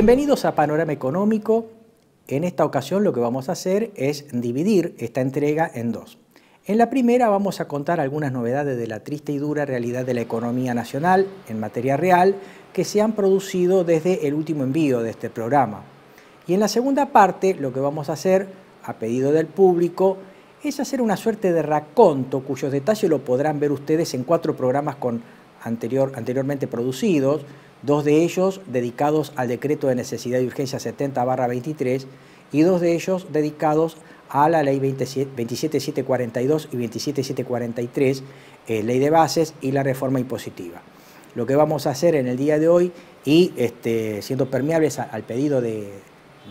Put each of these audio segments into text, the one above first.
Bienvenidos a Panorama Económico. En esta ocasión lo que vamos a hacer es dividir esta entrega en dos. En la primera vamos a contar algunas novedades de la triste y dura realidad de la economía nacional en materia real que se han producido desde el último envío de este programa. Y en la segunda parte lo que vamos a hacer, a pedido del público, es hacer una suerte de raconto cuyos detalles lo podrán ver ustedes en cuatro programas anteriormente producidos dos de ellos dedicados al decreto de necesidad y urgencia 70-23 y dos de ellos dedicados a la ley 27742 y 27743, eh, ley de bases y la reforma impositiva. Lo que vamos a hacer en el día de hoy y este, siendo permeables al pedido de,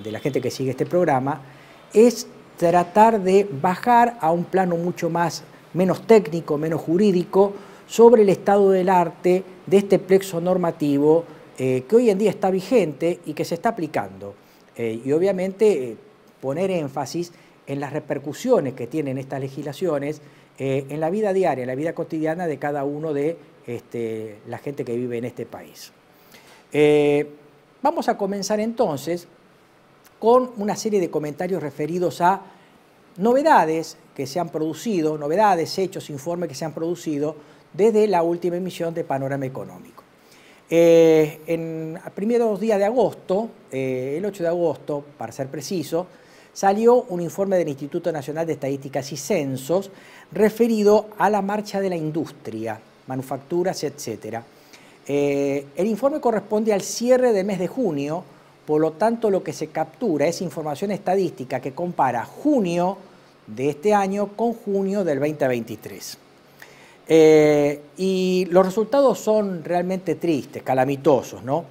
de la gente que sigue este programa, es tratar de bajar a un plano mucho más, menos técnico, menos jurídico, sobre el estado del arte, de este plexo normativo eh, que hoy en día está vigente y que se está aplicando. Eh, y obviamente eh, poner énfasis en las repercusiones que tienen estas legislaciones en la vida diaria, en la vida cotidiana de cada uno de este, la gente que vive en este país. vamos a comenzar entonces con una serie de comentarios referidos a novedades que se han producido, novedades, hechos, informes que se han producido desde la última emisión de Panorama Económico. Eh, en primeros días de agosto, eh, el 8 de agosto, para ser preciso, salió un informe del Instituto Nacional de Estadísticas y Censos referido a la marcha de la industria, manufacturas, etc. Eh, el informe corresponde al cierre de mes de junio, por lo tanto lo que se captura es información estadística que compara junio de este año con junio del 2023. Eh, y los resultados son realmente tristes, calamitosos. ¿no?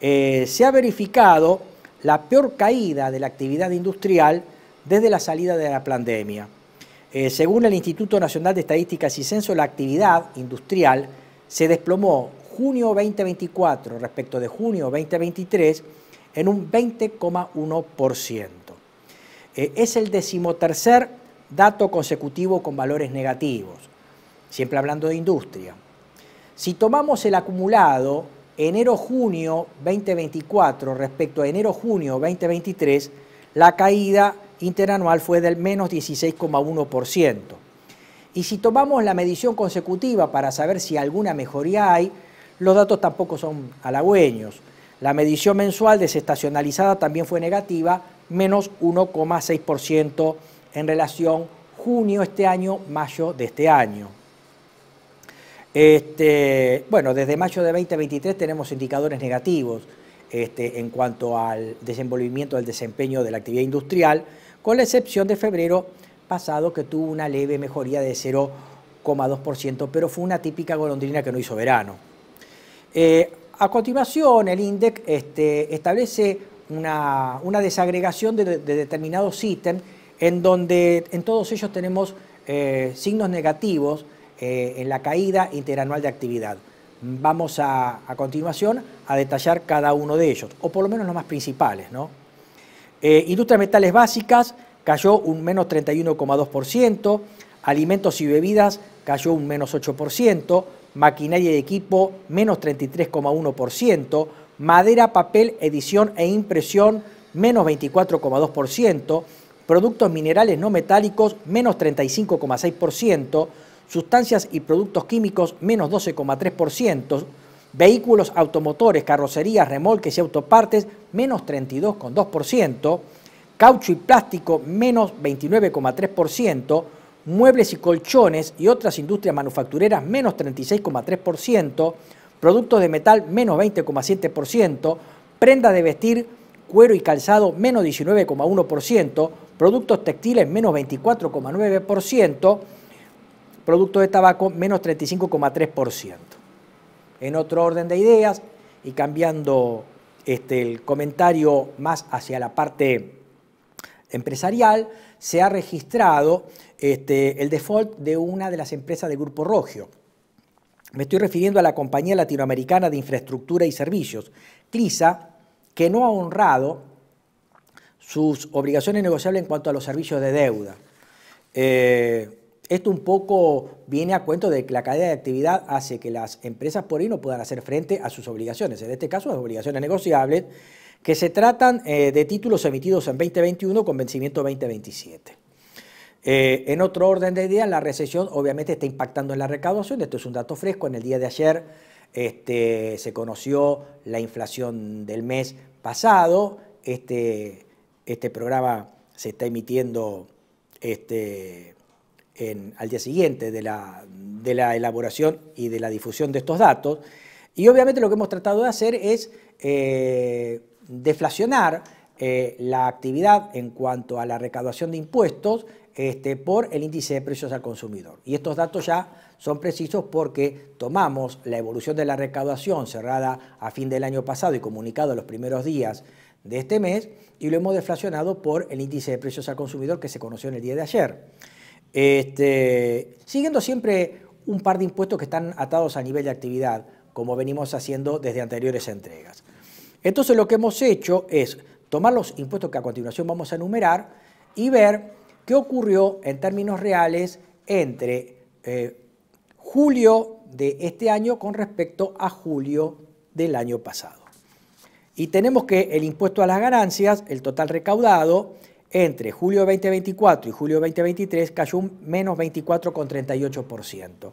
Eh, se ha verificado la peor caída de la actividad industrial desde la salida de la pandemia. Eh, según el Instituto Nacional de Estadísticas y Censo, la actividad industrial se desplomó junio 2024 respecto de junio 2023 en un 20,1%. es el decimotercer dato consecutivo con valores negativos siempre hablando de industria. Si tomamos el acumulado enero-junio 2024 respecto a enero-junio 2023, la caída interanual fue del menos 16,1%. Y si tomamos la medición consecutiva para saber si alguna mejoría hay, los datos tampoco son halagüeños. La medición mensual desestacionalizada también fue negativa, menos 1,6% en relación junio este año, mayo de este año. Este, bueno, desde mayo de 2023 tenemos indicadores negativos este, en cuanto al desenvolvimiento del desempeño de la actividad industrial, con la excepción de febrero pasado que tuvo una leve mejoría de 0,2%, pero fue una típica golondrina que no hizo verano. Eh, a continuación, el INDEC este, establece una, desagregación de, determinados ítems en donde en todos ellos tenemos eh, signos negativos eh, en la caída interanual de actividad. Vamos a, continuación a detallar cada uno de ellos, o por lo menos los más principales. ¿no? Eh, metales básicas cayó un menos 31,2%, alimentos y bebidas cayó un menos 8%, maquinaria y equipo menos 33,1%, madera, papel, edición e impresión menos 24,2%, productos minerales no metálicos menos 35,6%, sustancias y productos químicos menos 12,3%, vehículos automotores, carrocerías, remolques y autopartes menos 32,2%, caucho y plástico menos 29,3%, muebles y colchones y otras industrias manufactureras menos 36,3%, productos de metal menos 20,7%, prendas de vestir, cuero y calzado menos 19,1%, productos textiles menos 24,9%, Producto de tabaco menos 35,3%. En otro orden de ideas, y cambiando este, el comentario más hacia la parte empresarial, se ha registrado este, el default de una de las empresas del Grupo Rogio. Me estoy refiriendo a la Compañía Latinoamericana de Infraestructura y Servicios, CLISA, que no ha honrado sus obligaciones negociables en cuanto a los servicios de deuda. Eh, esto un poco viene a cuento de que la cadena de actividad hace que las empresas por ahí no puedan hacer frente a sus obligaciones, en este caso las obligaciones negociables, que se tratan eh, de títulos emitidos en 2021 con vencimiento 2027. Eh, en otro orden de día, la recesión obviamente está impactando en la recaudación, esto es un dato fresco, en el día de ayer este, se conoció la inflación del mes pasado, este, este programa se está emitiendo... Este, al día siguiente de la, elaboración y de la difusión de estos datos. Y obviamente lo que hemos tratado de hacer es eh, deflacionar eh, la actividad en cuanto a la recaudación de impuestos este, por el índice de precios al consumidor. Y estos datos ya son precisos porque tomamos la evolución de la recaudación cerrada a fin del año pasado y comunicado los primeros días de este mes y lo hemos deflacionado por el índice de precios al consumidor que se conoció en el día de ayer. Este, siguiendo siempre un par de impuestos que están atados a nivel de actividad, como venimos haciendo desde anteriores entregas. Entonces lo que hemos hecho es tomar los impuestos que a continuación vamos a enumerar y ver qué ocurrió en términos reales entre eh, julio de este año con respecto a julio del año pasado. Y tenemos que el impuesto a las ganancias, el total recaudado, entre julio 2024 y julio 2023 cayó un menos 24,38%.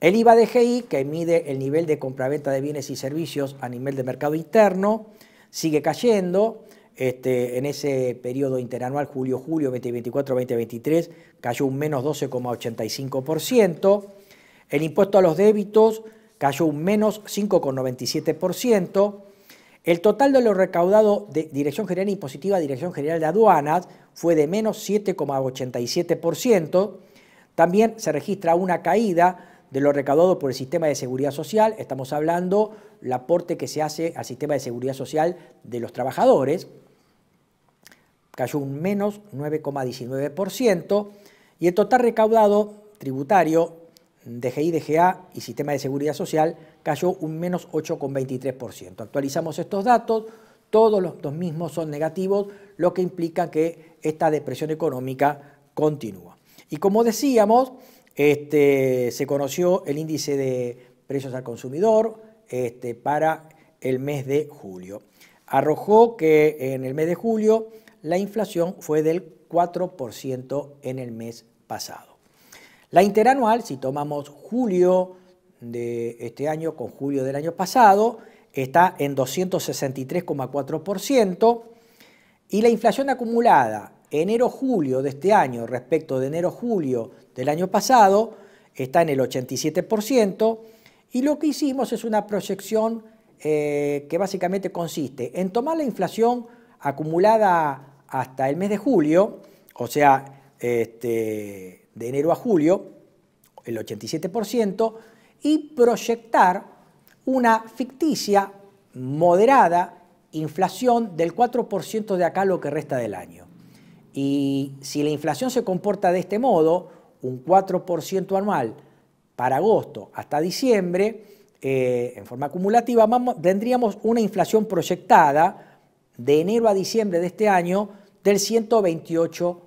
El IVA de GI que mide el nivel de compraventa de bienes y servicios a nivel de mercado interno, sigue cayendo. Este, en ese periodo interanual, julio-julio 2024-2023, cayó un menos 12,85%. El impuesto a los débitos cayó un menos 5,97%. El total de lo recaudado de Dirección General Impositiva, Dirección General de Aduanas, fue de menos 7,87%. También se registra una caída de lo recaudado por el sistema de seguridad social, estamos hablando del aporte que se hace al sistema de seguridad social de los trabajadores, cayó un menos 9,19%, y el total recaudado tributario DGI, DGA y Sistema de Seguridad Social cayó un menos 8,23%. Actualizamos estos datos, todos los, dos mismos son negativos, lo que implica que esta depresión económica continúa. Y como decíamos, este, se conoció el índice de precios al consumidor este, para el mes de julio. Arrojó que en el mes de julio la inflación fue del 4% en el mes pasado. La interanual, si tomamos julio de este año con julio del año pasado, está en 263,4% y la inflación acumulada enero-julio de este año respecto de enero-julio del año pasado está en el 87% y lo que hicimos es una proyección eh, que básicamente consiste en tomar la inflación acumulada hasta el mes de julio, o sea, este, de enero a julio, el 87%, y proyectar una ficticia, moderada, inflación del 4% de acá lo que resta del año. Y si la inflación se comporta de este modo, un 4% anual para agosto hasta diciembre, eh, en forma acumulativa, tendríamos una inflación proyectada de enero a diciembre de este año del 128%.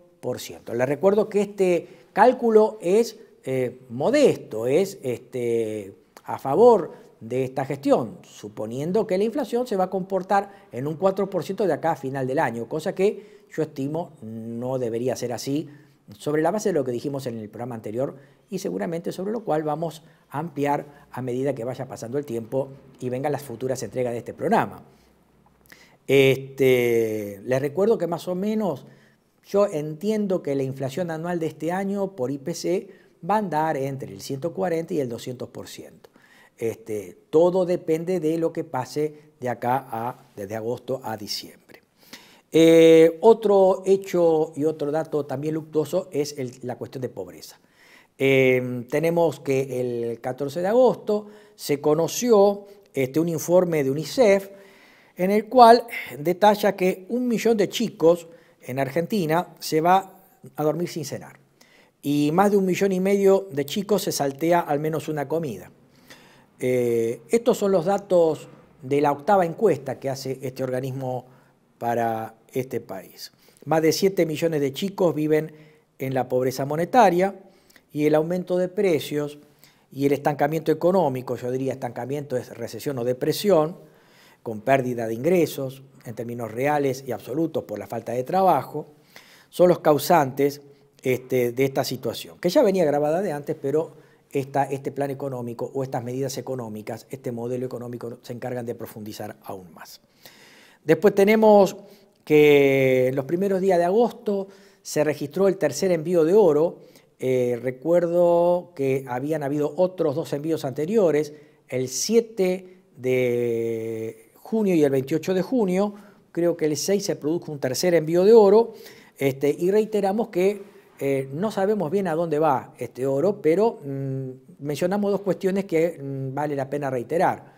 Les recuerdo que este cálculo es eh, modesto, es este, a favor de esta gestión, suponiendo que la inflación se va a comportar en un 4% de acá a final del año, cosa que yo estimo no debería ser así, sobre la base de lo que dijimos en el programa anterior y seguramente sobre lo cual vamos a ampliar a medida que vaya pasando el tiempo y vengan las futuras entregas de este programa. Este, les recuerdo que más o menos yo entiendo que la inflación anual de este año por IPC va a andar entre el 140 y el 200%. Este, todo depende de lo que pase de acá a, desde agosto a diciembre. Eh, otro hecho y otro dato también luctuoso es la cuestión de pobreza. Em, tenemos que el 14 de agosto se conoció este, un informe de UNICEF en el cual detalla que un millón de chicos en Argentina se va a dormir sin cenar. Y más de un millón y medio de chicos se saltea al menos una comida. Eh, estos son los datos de la octava encuesta que hace este organismo para este país. Más de 7 millones de chicos viven en la pobreza monetaria y el aumento de precios y el estancamiento económico, yo diría estancamiento es recesión o depresión, con pérdida de ingresos en términos reales y absolutos por la falta de trabajo, son los causantes este, de esta situación, que ya venía grabada de antes, pero esta, este plan económico o estas medidas económicas, este modelo económico se encargan de profundizar aún más. Después tenemos que en los primeros días de agosto se registró el tercer envío de oro. Eh, recuerdo que habían habido otros dos envíos anteriores, el 7 de junio y el 28 de junio. Creo que el 6 se produjo un tercer envío de oro este, y reiteramos que eh, no sabemos bien a dónde va este oro, pero mm, mencionamos dos cuestiones que mm, vale la pena reiterar.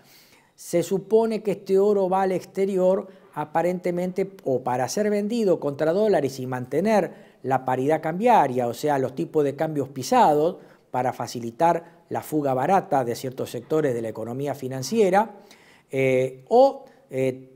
Se supone que este oro va al exterior aparentemente o para ser vendido contra dólares y mantener la paridad cambiaria, o sea, los tipos de cambios pisados para facilitar la fuga barata de ciertos sectores de la economía financiera, eh, o eh,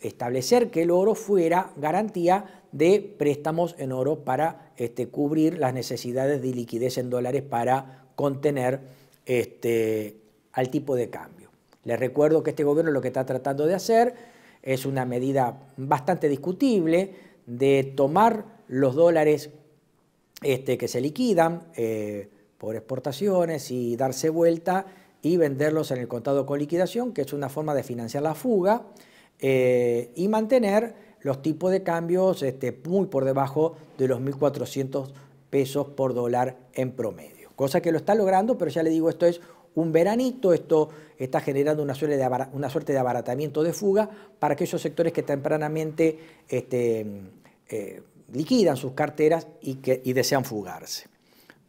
establecer que el oro fuera garantía de préstamos en oro para este, cubrir las necesidades de liquidez en dólares para contener este, al tipo de cambio. Les recuerdo que este gobierno lo que está tratando de hacer es una medida bastante discutible de tomar los dólares este, que se liquidan eh, por exportaciones y darse vuelta y venderlos en el contado con liquidación, que es una forma de financiar la fuga eh, y mantener los tipos de cambios este, muy por debajo de los 1.400 pesos por dólar en promedio. Cosa que lo está logrando, pero ya le digo, esto es un veranito, esto está generando una suerte de, una suerte de abaratamiento de fuga para aquellos sectores que tempranamente este, eh, liquidan sus carteras y, que, y desean fugarse.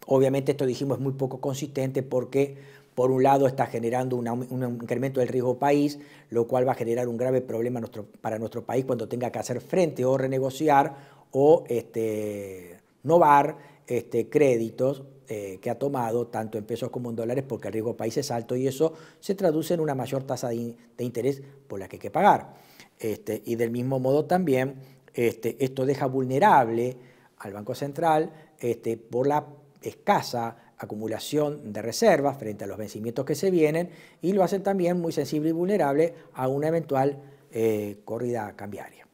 Obviamente esto dijimos es muy poco consistente porque por un lado está generando un incremento del riesgo país, lo cual va a generar un grave problema para nuestro país cuando tenga que hacer frente o renegociar o este, novar este, créditos eh, que ha tomado tanto en pesos como en dólares porque el riesgo país es alto y eso se traduce en una mayor tasa de, interés por la que hay que pagar. Este, y del mismo modo también este, esto deja vulnerable al Banco Central por la escasa acumulación de reservas frente a los vencimientos que se vienen y lo hacen también muy sensible y vulnerable a una eventual eh, corrida cambiaria.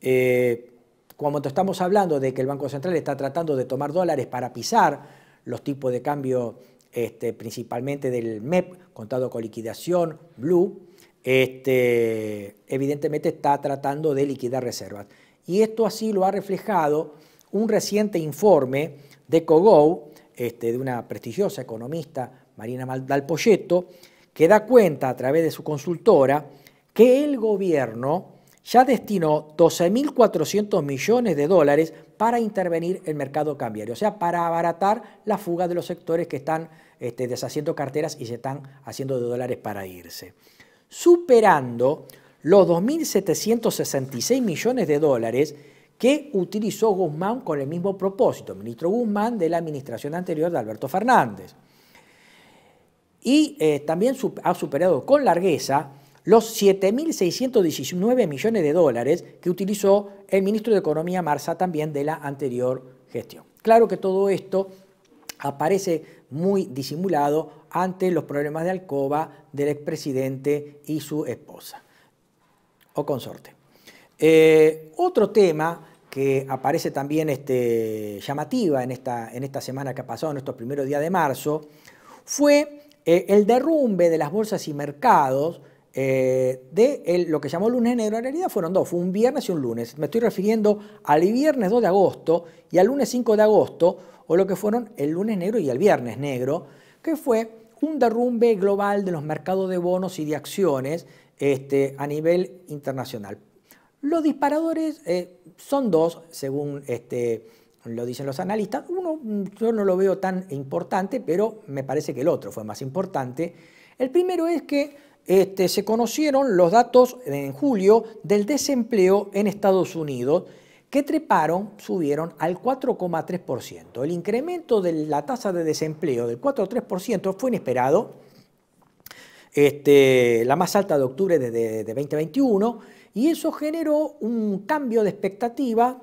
Eh, Cuando estamos hablando de que el Banco Central está tratando de tomar dólares para pisar los tipos de cambio este, principalmente del MEP, contado con liquidación, Blue, este, evidentemente está tratando de liquidar reservas. Y esto así lo ha reflejado un reciente informe de COGO, este, de una prestigiosa economista, Marina Poyeto, que da cuenta a través de su consultora que el gobierno ya destinó 12.400 millones de dólares para intervenir el mercado cambiario, o sea, para abaratar la fuga de los sectores que están este, deshaciendo carteras y se están haciendo de dólares para irse. Superando los 2.766 millones de dólares que utilizó Guzmán con el mismo propósito, ministro Guzmán de la administración anterior de Alberto Fernández. Y eh, también ha superado con largueza los 7.619 millones de dólares que utilizó el ministro de Economía Marsa, también de la anterior gestión. Claro que todo esto aparece muy disimulado ante los problemas de alcoba del expresidente y su esposa o consorte. Eh, otro tema que aparece también este, llamativa en esta, en esta semana que ha pasado, en estos primeros días de marzo, fue eh, el derrumbe de las bolsas y mercados eh, de lo que llamó lunes negro. En realidad fueron dos, fue un viernes y un lunes. Me estoy refiriendo al viernes 2 de agosto y al lunes 5 de agosto, o lo que fueron el lunes negro y el viernes negro, que fue un derrumbe global de los mercados de bonos y de acciones este, a nivel internacional. Los disparadores eh, son dos, según este, lo dicen los analistas. Uno mm, yo no lo veo tan importante, pero me parece que el otro fue más importante. El primero es que este, se conocieron los datos en julio del desempleo en Estados Unidos que treparon, subieron al 4,3%. El incremento de la tasa de desempleo del 4,3% fue inesperado, este, la más alta de octubre de 2021 y eso generó un cambio de expectativa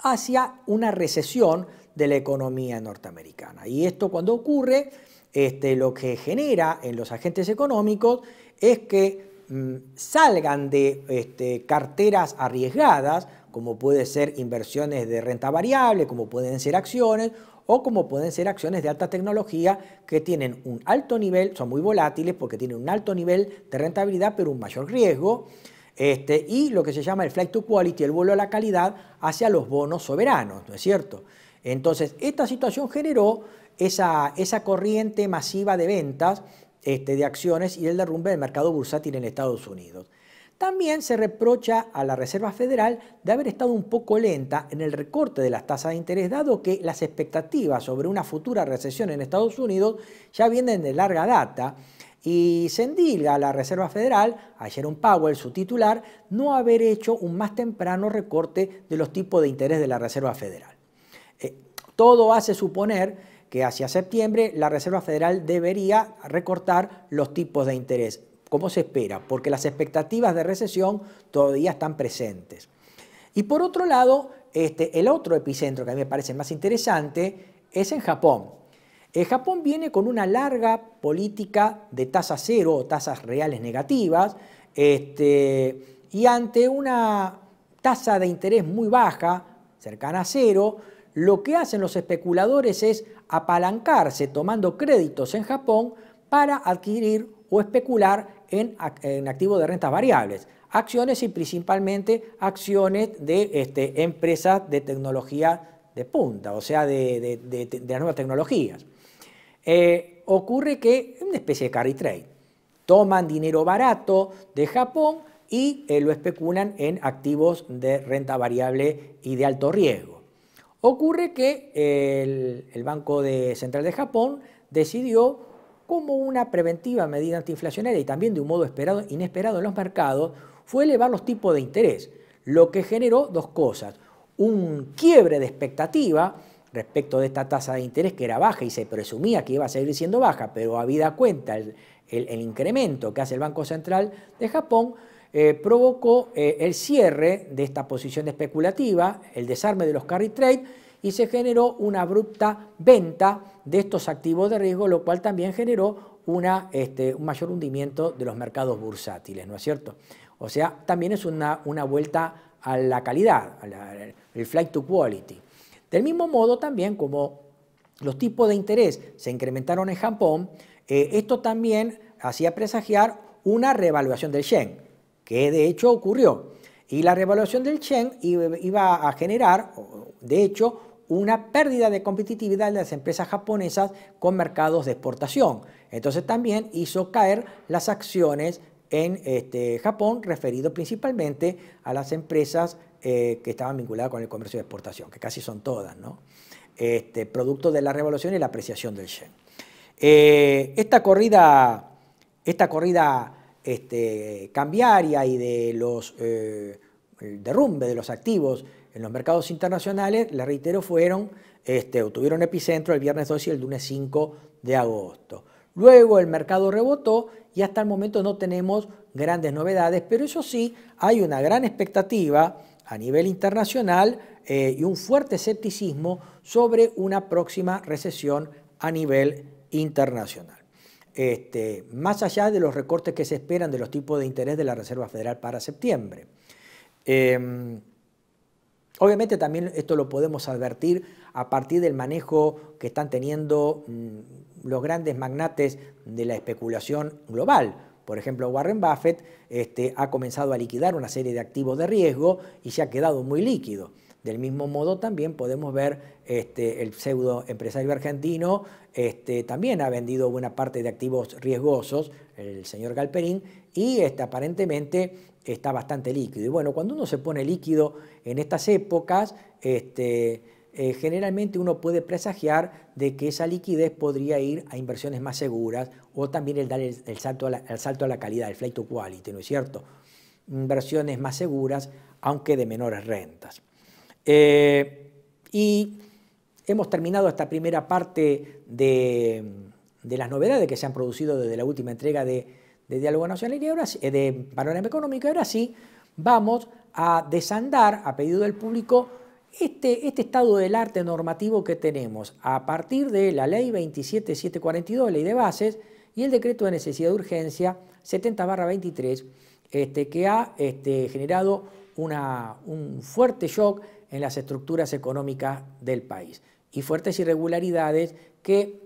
hacia una recesión de la economía norteamericana. Y esto cuando ocurre, este, lo que genera en los agentes económicos es que mm, salgan de este, carteras arriesgadas, como puede ser inversiones de renta variable, como pueden ser acciones o como pueden ser acciones de alta tecnología que tienen un alto nivel, son muy volátiles porque tienen un alto nivel de rentabilidad pero un mayor riesgo. Este, y lo que se llama el flight to quality, el vuelo a la calidad, hacia los bonos soberanos, ¿no es cierto? Entonces, esta situación generó esa, corriente masiva de ventas este, de acciones y el derrumbe del mercado bursátil en Estados Unidos. También se reprocha a la Reserva Federal de haber estado un poco lenta en el recorte de las tasas de interés, dado que las expectativas sobre una futura recesión en Estados Unidos ya vienen de larga data y se a la Reserva Federal, ayer un Powell, su titular, no haber hecho un más temprano recorte de los tipos de interés de la Reserva Federal. Eh, todo hace suponer que hacia septiembre la Reserva Federal debería recortar los tipos de interés. como se espera? Porque las expectativas de recesión todavía están presentes. Y por otro lado, este, el otro epicentro que a mí me parece más interesante es en Japón. Eh, Japón viene con una larga política de tasa cero o tasas reales negativas este, y ante una tasa de interés muy baja, cercana a cero, lo que hacen los especuladores es apalancarse tomando créditos en Japón para adquirir o especular en, activos de rentas variables, acciones y principalmente acciones de este, empresas de tecnología de punta, o sea, de las nuevas tecnologías. Eh, ocurre que es una especie de carry trade. Toman dinero barato de Japón y eh, lo especulan en activos de renta variable y de alto riesgo. Ocurre que eh, el, Banco Central de Japón decidió como una preventiva medida antiinflacionaria y también de un modo inesperado en los mercados, fue elevar los tipos de interés, lo que generó dos cosas. Un quiebre de expectativa respecto de esta tasa de interés que era baja y se presumía que iba a seguir siendo baja, pero a vida cuenta el, incremento que hace el Banco Central de Japón, eh, provocó eh, el cierre de esta posición especulativa, el desarme de los carry trade y se generó una abrupta venta de estos activos de riesgo, lo cual también generó una, este, un mayor hundimiento de los mercados bursátiles, ¿no es cierto? O sea, también es una, una vuelta a la calidad, el flight to quality. Del mismo modo también como los tipos de interés se incrementaron en Japón, eh, esto también hacía presagiar una revaluación del yen, que de hecho ocurrió. Y la revaluación del yen iba a generar, de hecho, una pérdida de competitividad de las empresas japonesas con mercados de exportación. Entonces también hizo caer las acciones en este, Japón, referido principalmente a las empresas eh, que estaban vinculadas con el comercio de exportación, que casi son todas, ¿no? Este, producto de la revolución y la apreciación del yen. Eh, esta corrida, esta corrida este, cambiaria y de los eh, derrumbe de los activos en los mercados internacionales, les reitero, fueron, este, tuvieron epicentro el viernes 2 y el lunes 5 de agosto. Luego el mercado rebotó y hasta el momento no tenemos grandes novedades, pero eso sí, hay una gran expectativa a nivel internacional eh, y un fuerte escepticismo sobre una próxima recesión a nivel internacional. Este, más allá de los recortes que se esperan de los tipos de interés de la Reserva Federal para septiembre. Em, obviamente también esto lo podemos advertir a partir del manejo que están teniendo mm, los grandes magnates de la especulación global, por ejemplo, Warren Buffett este, ha comenzado a liquidar una serie de activos de riesgo y se ha quedado muy líquido. Del mismo modo también podemos ver este, el pseudo empresario argentino, este, también ha vendido buena parte de activos riesgosos, el señor Galperín, y este, aparentemente está bastante líquido. Y bueno, cuando uno se pone líquido en estas épocas, este, eh, generalmente uno puede presagiar de que esa liquidez podría ir a inversiones más seguras o también el dar el, salto, a la, salto a la calidad, el flight to quality, ¿no es cierto? Inversiones más seguras, aunque de menores rentas. Eh, y hemos terminado esta primera parte de, las novedades que se han producido desde la última entrega de, Diálogo Nacional y eh, de Panorama Económico. ahora sí, vamos a desandar, a pedido del público, este, este, estado del arte normativo que tenemos a partir de la ley 27742, ley de bases, y el decreto de necesidad de urgencia 70-23, este, que ha este, generado un fuerte shock en las estructuras económicas del país y fuertes irregularidades que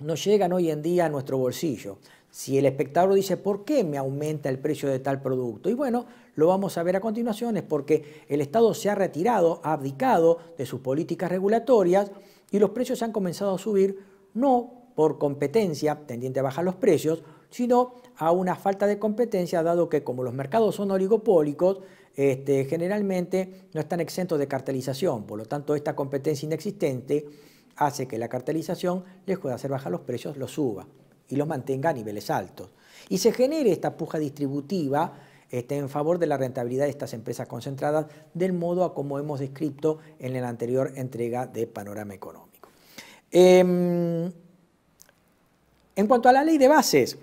nos llegan hoy en día a nuestro bolsillo. Si el espectador dice, ¿por qué me aumenta el precio de tal producto? Y bueno, lo vamos a ver a continuación, es porque el Estado se ha retirado, ha abdicado de sus políticas regulatorias y los precios han comenzado a subir, no por competencia, tendiente a bajar los precios, sino a una falta de competencia, dado que como los mercados son oligopólicos, este, generalmente no están exentos de cartelización. Por lo tanto, esta competencia inexistente hace que la cartelización les pueda hacer bajar los precios, los suba y los mantenga a niveles altos. Y se genere esta puja distributiva esté en favor de la rentabilidad de estas empresas concentradas, del modo a como hemos descrito en la anterior entrega de Panorama Económico. Em, en cuanto a la ley de bases,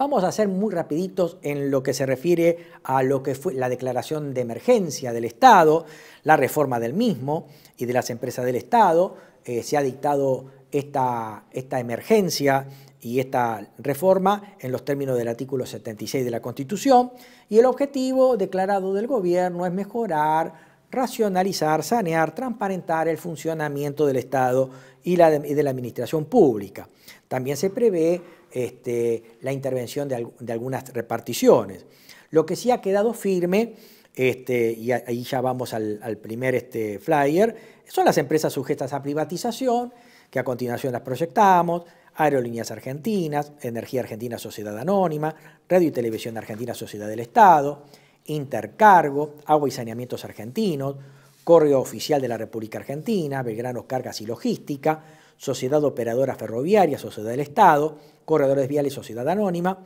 Vamos a ser muy rapiditos en lo que se refiere a lo que fue la declaración de emergencia del Estado, la reforma del mismo y de las empresas del Estado. Eh, se ha dictado esta, esta emergencia y esta reforma en los términos del artículo 76 de la Constitución y el objetivo declarado del gobierno es mejorar, racionalizar, sanear, transparentar el funcionamiento del Estado y, de, la administración pública. También se prevé este, la intervención de, algunas reparticiones. Lo que sí ha quedado firme, este, y ahí ya vamos al, al primer este, flyer, son las empresas sujetas a privatización, que a continuación las proyectamos, Aerolíneas Argentinas, Energía Argentina Sociedad Anónima, Radio y Televisión Argentina Sociedad del Estado, Intercargo, Agua y Saneamientos Argentinos, Correo Oficial de la República Argentina, Belgrano Cargas y Logística, Sociedad Operadora Ferroviaria, Sociedad del Estado, Corredores Viales, Sociedad Anónima,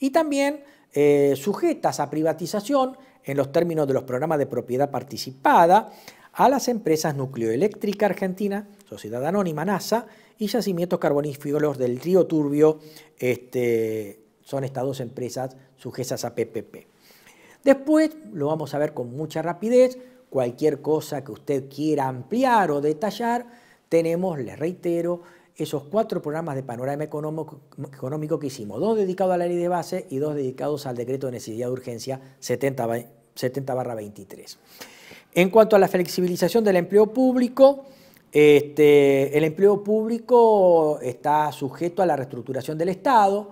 y también eh, sujetas a privatización en los términos de los programas de propiedad participada a las empresas Nucleoeléctrica Argentina, Sociedad Anónima, NASA, y yacimientos carboníferos del río Turbio, este, son estas dos empresas sujetas a PPP. Después lo vamos a ver con mucha rapidez, cualquier cosa que usted quiera ampliar o detallar, tenemos, les reitero, esos cuatro programas de panorama económico, que hicimos, dos dedicados a la ley de base y dos dedicados al decreto de necesidad de urgencia 70 23. En cuanto a la flexibilización del empleo público, este, el empleo público está sujeto a la reestructuración del Estado,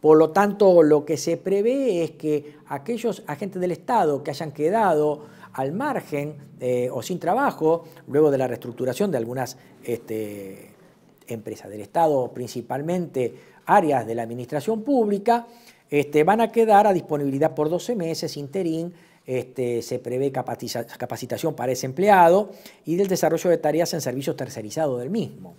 por lo tanto lo que se prevé es que aquellos agentes del Estado que hayan quedado al margen eh, o sin trabajo luego de la reestructuración de algunas este, empresas del Estado, principalmente áreas de la administración pública, este, van a quedar a disponibilidad por 12 meses interín este, se prevé capacitación para ese empleado y del desarrollo de tareas en servicios tercerizados del mismo.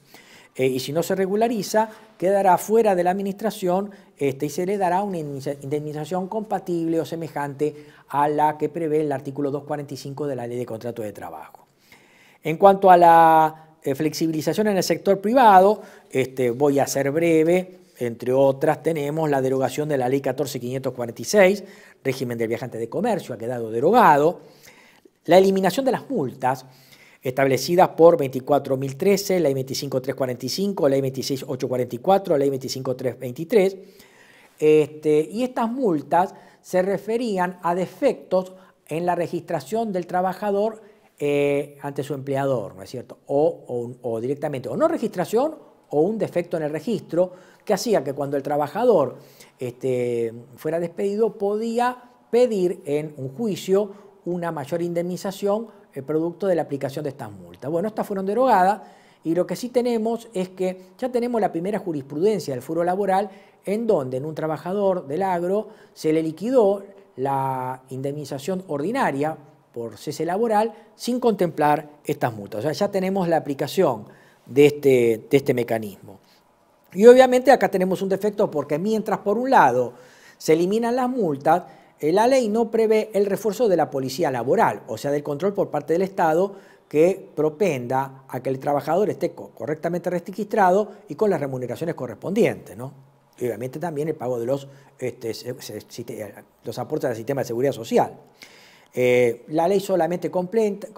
Eh, y si no se regulariza, quedará fuera de la administración este, y se le dará una indemnización compatible o semejante a la que prevé el artículo 245 de la Ley de Contrato de Trabajo. En cuanto a la eh, flexibilización en el sector privado, este, voy a ser breve, entre otras tenemos la derogación de la ley 14546, régimen del viajante de comercio, ha quedado derogado, la eliminación de las multas establecidas por 24.013, ley 25.345, ley 26.844, ley 25.323, este, y estas multas se referían a defectos en la registración del trabajador eh, ante su empleador, ¿no es cierto? o directamente, o no registración o un defecto en el registro, que hacía que cuando el trabajador este, fuera despedido podía pedir en un juicio una mayor indemnización eh, producto de la aplicación de estas multas. Bueno, estas fueron derogadas y lo que sí tenemos es que ya tenemos la primera jurisprudencia del furo laboral en donde en un trabajador del agro se le liquidó la indemnización ordinaria por cese laboral sin contemplar estas multas. O sea, ya tenemos la aplicación de este, de este mecanismo. Y obviamente acá tenemos un defecto porque mientras por un lado se eliminan las multas, eh, la ley no prevé el refuerzo de la policía laboral, o sea, del control por parte del Estado que propenda a que el trabajador esté correctamente registrado y con las remuneraciones correspondientes. ¿no? Y obviamente también el pago de los, este, los aportes al sistema de seguridad social. Eh, la ley solamente comprende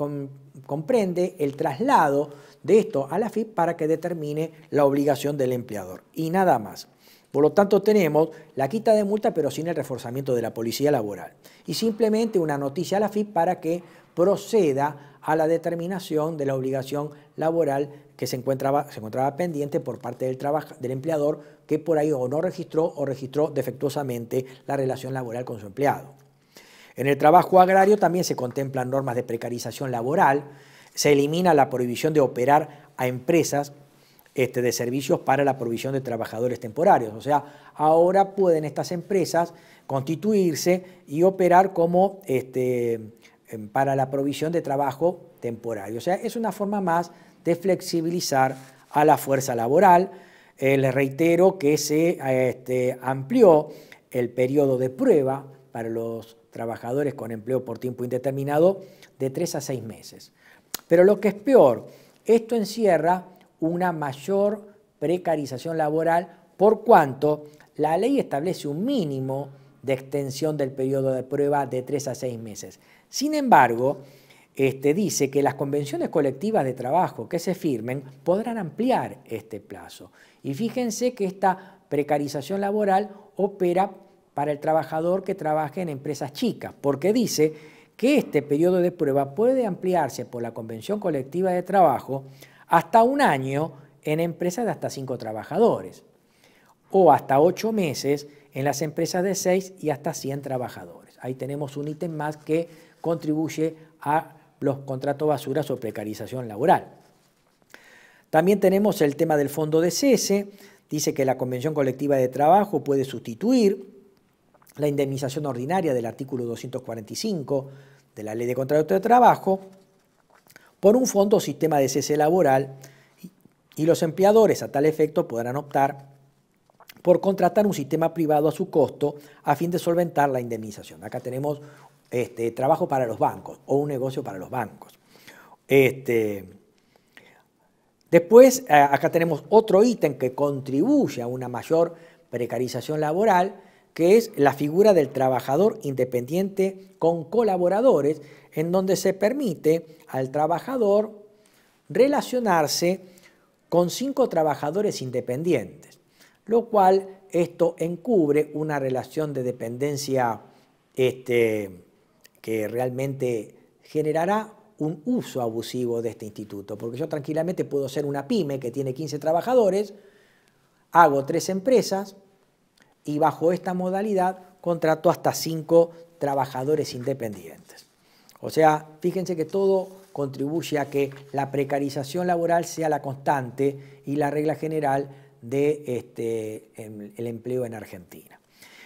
el traslado de esto a la AFIP para que determine la obligación del empleador. Y nada más. Por lo tanto, tenemos la quita de multa, pero sin el reforzamiento de la policía laboral. Y simplemente una noticia a la FIP para que proceda a la determinación de la obligación laboral que se encontraba, se encontraba pendiente por parte del, del empleador que por ahí o no registró o registró defectuosamente la relación laboral con su empleado. En el trabajo agrario también se contemplan normas de precarización laboral se elimina la prohibición de operar a empresas este, de servicios para la provisión de trabajadores temporarios. O sea, ahora pueden estas empresas constituirse y operar como este, em, para la provisión de trabajo temporario. O sea, es una forma más de flexibilizar a la fuerza laboral. Eh, les reitero que se este, amplió el periodo de prueba para los trabajadores con empleo por tiempo indeterminado de tres a seis meses. Pero lo que es peor, esto encierra una mayor precarización laboral por cuanto la ley establece un mínimo de extensión del periodo de prueba de tres a seis meses. Sin embargo, este, dice que las convenciones colectivas de trabajo que se firmen podrán ampliar este plazo. Y fíjense que esta precarización laboral opera para el trabajador que trabaja en empresas chicas, porque dice que este periodo de prueba puede ampliarse por la Convención Colectiva de Trabajo hasta un año en empresas de hasta cinco trabajadores o hasta ocho meses en las empresas de seis y hasta 100 trabajadores. Ahí tenemos un ítem más que contribuye a los contratos basura o precarización laboral. También tenemos el tema del fondo de cese. Dice que la convención colectiva de trabajo puede sustituir la indemnización ordinaria del artículo 245 de la Ley de Contrato de Trabajo por un fondo o sistema de cese laboral y los empleadores a tal efecto podrán optar por contratar un sistema privado a su costo a fin de solventar la indemnización. Acá tenemos este, trabajo para los bancos o un negocio para los bancos. Este, después, eh, acá tenemos otro ítem que contribuye a una mayor precarización laboral, que es la figura del trabajador independiente con colaboradores, en donde se permite al trabajador relacionarse con cinco trabajadores independientes, lo cual esto encubre una relación de dependencia este, que realmente generará un uso abusivo de este instituto, porque yo tranquilamente puedo ser una pyme que tiene 15 trabajadores, hago tres empresas, y bajo esta modalidad contrató hasta cinco trabajadores independientes. O sea, fíjense que todo contribuye a que la precarización laboral sea la constante y la regla general de este, em, el empleo en Argentina.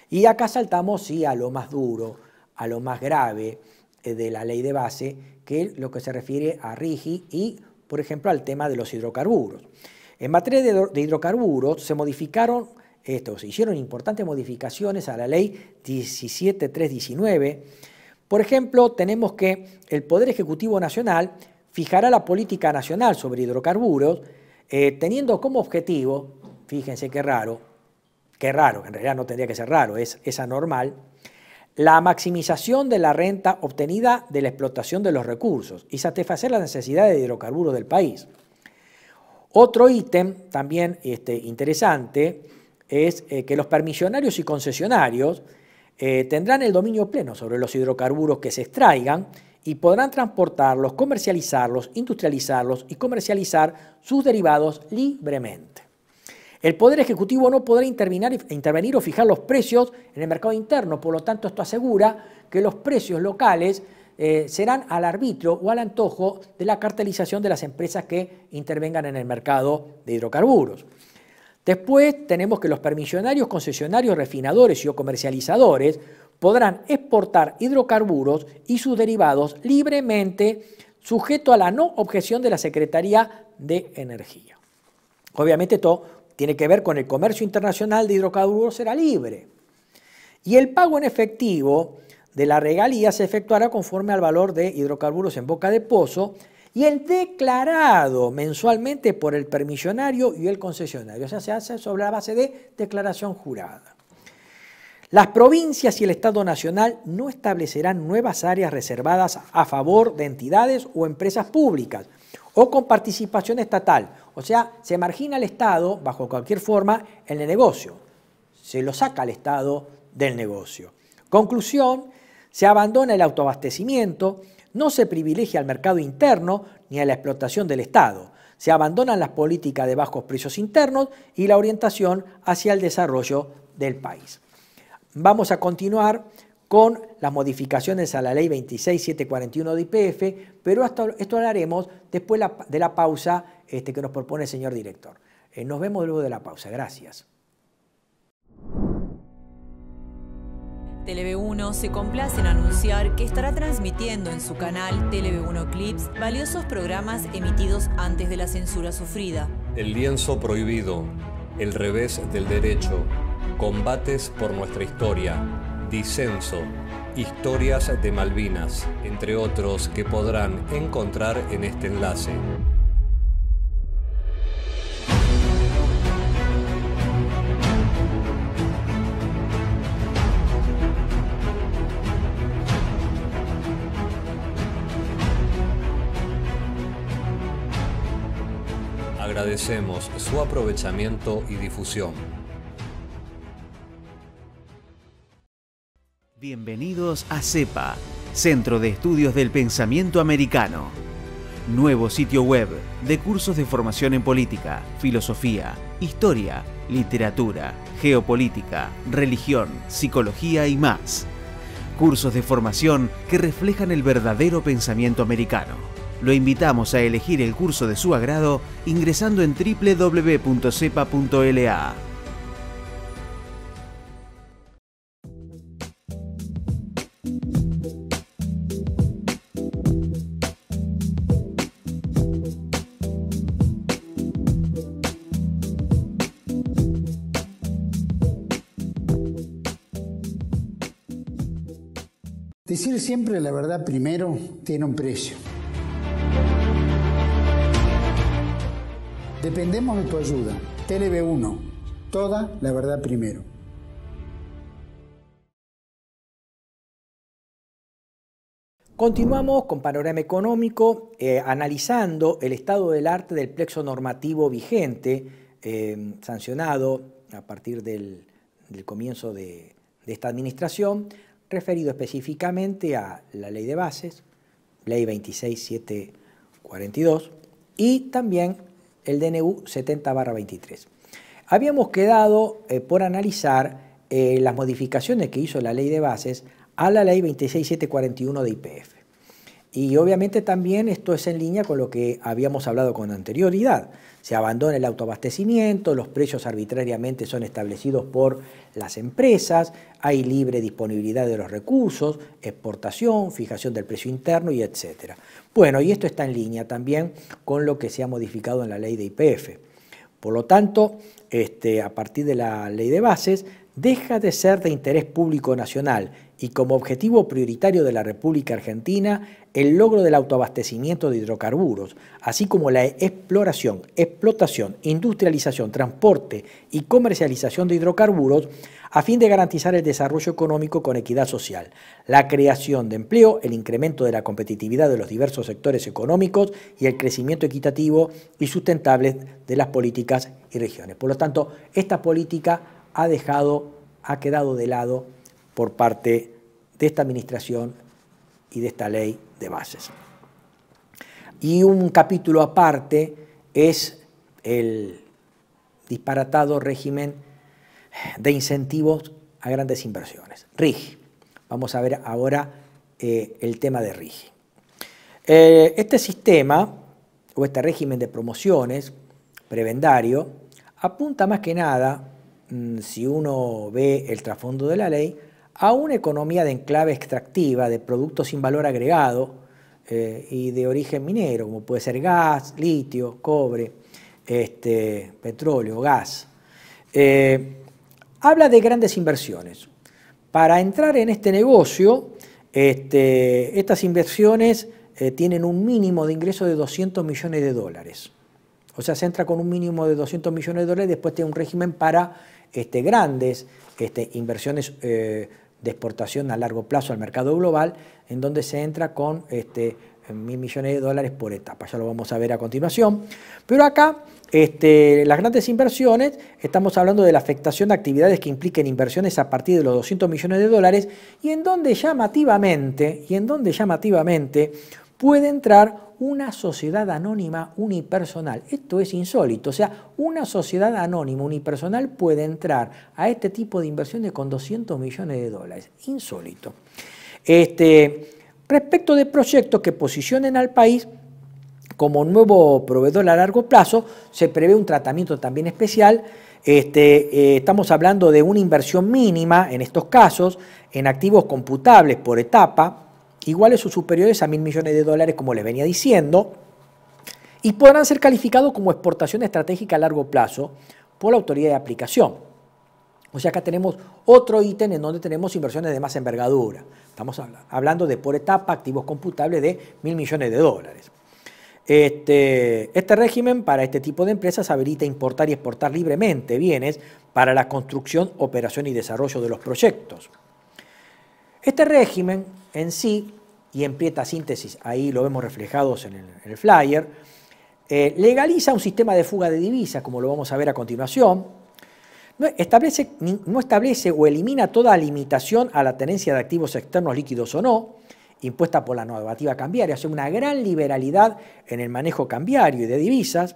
Y acá saltamos sí a lo más duro, a lo más grave eh, de la ley de base, que es lo que se refiere a RIGI y, por ejemplo, al tema de los hidrocarburos. En materia de hidrocarburos se modificaron se hicieron importantes modificaciones a la ley 17319. Por ejemplo, tenemos que el Poder Ejecutivo Nacional fijará la política nacional sobre hidrocarburos, eh, teniendo como objetivo, fíjense qué raro, qué raro, en realidad no tendría que ser raro, es, anormal, la maximización de la renta obtenida de la explotación de los recursos y satisfacer las necesidades de hidrocarburos del país. Otro ítem también este, interesante es eh, que los permisionarios y concesionarios eh, tendrán el dominio pleno sobre los hidrocarburos que se extraigan y podrán transportarlos, comercializarlos, industrializarlos y comercializar sus derivados libremente. El Poder Ejecutivo no podrá intervenir o fijar los precios en el mercado interno, por lo tanto esto asegura que los precios locales eh, serán al arbitrio o al antojo de la cartelización de las empresas que intervengan en el mercado de hidrocarburos. Después tenemos que los permisionarios, concesionarios, refinadores y o comercializadores podrán exportar hidrocarburos y sus derivados libremente sujeto a la no objeción de la Secretaría de Energía. Obviamente esto tiene que ver con el comercio internacional de hidrocarburos será libre. Y el pago en efectivo de la regalía se efectuará conforme al valor de hidrocarburos en boca de pozo y el declarado mensualmente por el permisionario y el concesionario. O sea, se hace sobre la base de declaración jurada. Las provincias y el Estado Nacional no establecerán nuevas áreas reservadas a favor de entidades o empresas públicas o con participación estatal. O sea, se margina al Estado, bajo cualquier forma, en el negocio. Se lo saca al Estado del negocio. Conclusión, se abandona el autoabastecimiento, no se privilegia al mercado interno ni a la explotación del Estado. Se abandonan las políticas de bajos precios internos y la orientación hacia el desarrollo del país. Vamos a continuar con las modificaciones a la ley 26741 de IPF, pero esto lo haremos después de la pausa este, que nos propone el señor director. Eh, nos vemos luego de la pausa. Gracias telev 1 se complace en anunciar que estará transmitiendo en su canal telev 1 Clips valiosos programas emitidos antes de la censura sufrida. El lienzo prohibido, el revés del derecho, combates por nuestra historia, disenso, historias de Malvinas, entre otros que podrán encontrar en este enlace. agradecemos su aprovechamiento y difusión. Bienvenidos a CEPA, Centro de Estudios del Pensamiento Americano. Nuevo sitio web de cursos de formación en política, filosofía, historia, literatura, geopolítica, religión, psicología y más. Cursos de formación que reflejan el verdadero pensamiento americano. Lo invitamos a elegir el curso de su agrado ingresando en www.cepa.la. Decir siempre la verdad primero tiene un precio. Dependemos de tu ayuda. TLB1. Toda la verdad primero. Continuamos con panorama económico, eh, analizando el estado del arte del plexo normativo vigente, eh, sancionado a partir del, comienzo de, de esta administración, referido específicamente a la ley de bases, ley 26742, y también el DNU 70-23. Habíamos quedado eh, por analizar eh, las modificaciones que hizo la ley de bases a la ley 26741 de IPF. Y obviamente también esto es en línea con lo que habíamos hablado con anterioridad. Se abandona el autoabastecimiento, los precios arbitrariamente son establecidos por las empresas, hay libre disponibilidad de los recursos, exportación, fijación del precio interno y etc. Bueno, y esto está en línea también con lo que se ha modificado en la ley de IPF. Por lo tanto, este, a partir de la ley de bases, deja de ser de interés público nacional y como objetivo prioritario de la República Argentina el logro del autoabastecimiento de hidrocarburos, así como la exploración, explotación, industrialización, transporte y comercialización de hidrocarburos, a fin de garantizar el desarrollo económico con equidad social, la creación de empleo, el incremento de la competitividad de los diversos sectores económicos y el crecimiento equitativo y sustentable de las políticas y regiones. Por lo tanto, esta política ha dejado, ha quedado de lado por parte de esta administración y de esta ley de bases. Y un capítulo aparte es el disparatado régimen de incentivos a grandes inversiones, RIGI. Vamos a ver ahora eh, el tema de RIGI. Eh, este sistema o este régimen de promociones prebendario apunta más que nada Mm, si uno ve el trasfondo de la ley, a una economía de enclave extractiva, de productos sin valor agregado eh, y de origen minero, como puede ser gas, litio, cobre, este, petróleo, gas. Eh, habla de grandes inversiones. Para entrar en este negocio, este, estas inversiones eh, tienen un mínimo de ingreso de 200 millones de dólares. O sea, se entra con un mínimo de 200 millones de dólares, después tiene un régimen para este, grandes este, inversiones eh, de exportación a largo plazo al mercado global, en donde se entra con este, mil millones de dólares por etapa. Ya lo vamos a ver a continuación. Pero acá, las grandes inversiones, estamos hablando de la afectación de actividades que impliquen inversiones a partir de los 200 millones de dólares y en donde llamativamente, y en donde llamativamente puede entrar una sociedad anónima unipersonal. Esto es insólito, o sea, una sociedad anónima unipersonal puede entrar a este tipo de inversiones con 200 millones de dólares. Insólito. Este, respecto de proyectos que posicionen al país, como nuevo proveedor a largo plazo, se prevé un tratamiento también especial. Este, eh, estamos hablando de una inversión mínima en estos casos en activos computables por etapa, iguales o superiores a mil millones de dólares, como les venía diciendo, y podrán ser calificados como exportación estratégica a largo plazo por la autoridad de aplicación. O sea, acá tenemos otro ítem en donde tenemos inversiones de más envergadura. Estamos hablando de por etapa activos computables de mil millones de dólares. Este, este, régimen para este tipo de empresas habilita importar y exportar libremente bienes para la construcción, operación y desarrollo de los proyectos. Este régimen en sí, y en Prieta Síntesis, ahí lo vemos reflejados en el, flyer, eh, legaliza un sistema de fuga de divisas, como lo vamos a ver a continuación, no establece, o elimina toda limitación a la tenencia de activos externos líquidos o no, impuesta por la normativa cambiaria, hace una gran liberalidad en el manejo cambiario y de divisas.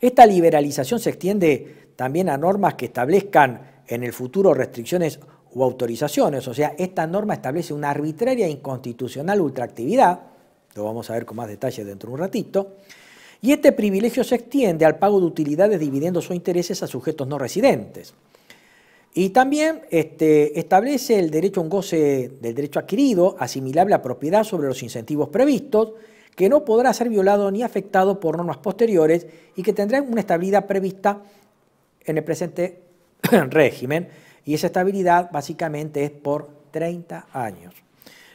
Esta liberalización se extiende también a normas que establezcan en el futuro restricciones o autorizaciones. O sea, esta norma establece una arbitraria e inconstitucional ultraactividad, lo vamos a ver con más detalle dentro de un ratito, y este privilegio se extiende al pago de utilidades, dividendos o intereses a sujetos no residentes. Y también este, establece el derecho a un goce del derecho adquirido, asimilable a propiedad sobre los incentivos previstos, que no podrá ser violado ni afectado por normas posteriores y que tendrá una estabilidad prevista en el presente régimen y esa estabilidad básicamente es por 30 años,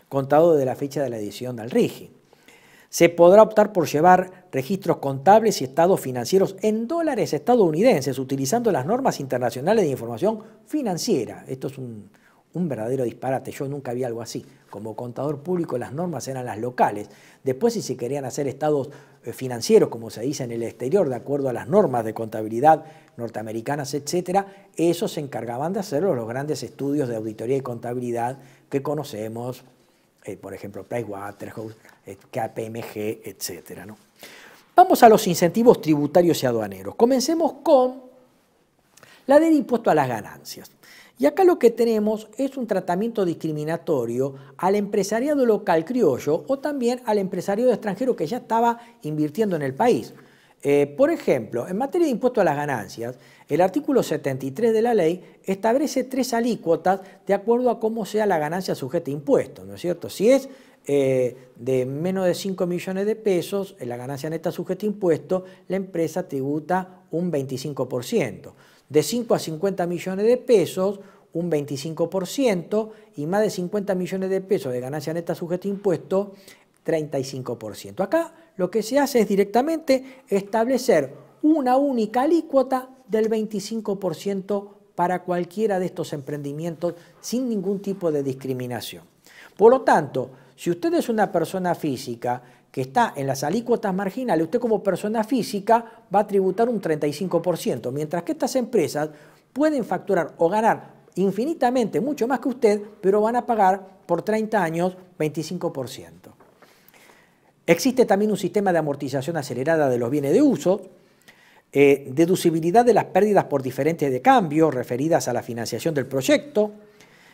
contado desde la fecha de la edición del RIGI. Se podrá optar por llevar registros contables y estados financieros en dólares estadounidenses utilizando las normas internacionales de información financiera. Esto es un, un verdadero disparate. Yo nunca vi algo así. Como contador público las normas eran las locales. Después si se querían hacer estados eh, financieros, como se dice en el exterior, de acuerdo a las normas de contabilidad norteamericanas, etcétera, eso se encargaban de hacerlo los grandes estudios de auditoría y contabilidad que conocemos, eh, por ejemplo, Pricewaterhouse, eh, KPMG, etcétera. ¿no? Vamos a los incentivos tributarios y aduaneros. Comencemos con la del impuesto a las ganancias. Y acá lo que tenemos es un tratamiento discriminatorio al empresariado local criollo o también al empresariado extranjero que ya estaba invirtiendo en el país. Eh, por ejemplo, en materia de impuesto a las ganancias, el artículo 73 de la ley establece tres alícuotas de acuerdo a cómo sea la ganancia sujeta a impuestos, ¿no es cierto? Si es eh, de menos de 5 millones de pesos, la ganancia neta sujeta a impuesto, la empresa tributa un 25% de 5 a 50 millones de pesos, un 25%, y más de 50 millones de pesos de ganancia neta sujeta a impuesto, 35%. Acá lo que se hace es directamente establecer una única alícuota del 25% para cualquiera de estos emprendimientos sin ningún tipo de discriminación. Por lo tanto, si usted es una persona física que está en las alícuotas marginales, usted como persona física va a tributar un 35%, mientras que estas empresas pueden facturar o ganar infinitamente mucho más que usted, pero van a pagar por 30 años 25%. Existe también un sistema de amortización acelerada de los bienes de uso, eh, deducibilidad de las pérdidas por diferentes de cambio referidas a la financiación del proyecto,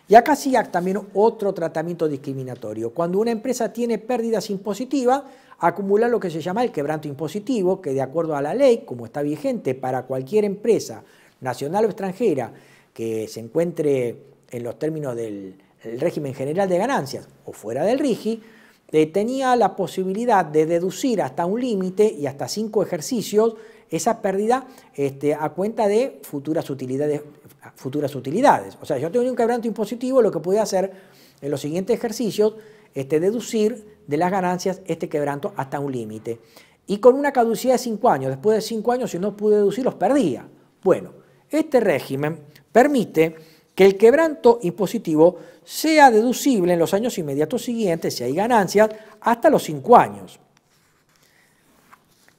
y acá sí hay también otro tratamiento discriminatorio. Cuando una empresa tiene pérdidas impositivas, acumula lo que se llama el quebranto impositivo, que de acuerdo a la ley, como está vigente para cualquier empresa nacional o extranjera que se encuentre en los términos del régimen general de ganancias o fuera del RIGI, eh, tenía la posibilidad de deducir hasta un límite y hasta cinco ejercicios esa pérdida este, a cuenta de futuras utilidades, futuras utilidades. O sea, yo tengo un quebranto impositivo, lo que pude hacer en los siguientes ejercicios, es este, deducir de las ganancias este quebranto hasta un límite. Y con una caducidad de 5 años, después de 5 años, si no pude deducir, los perdía. Bueno, este régimen permite que el quebranto impositivo sea deducible en los años inmediatos siguientes, si hay ganancias, hasta los 5 años.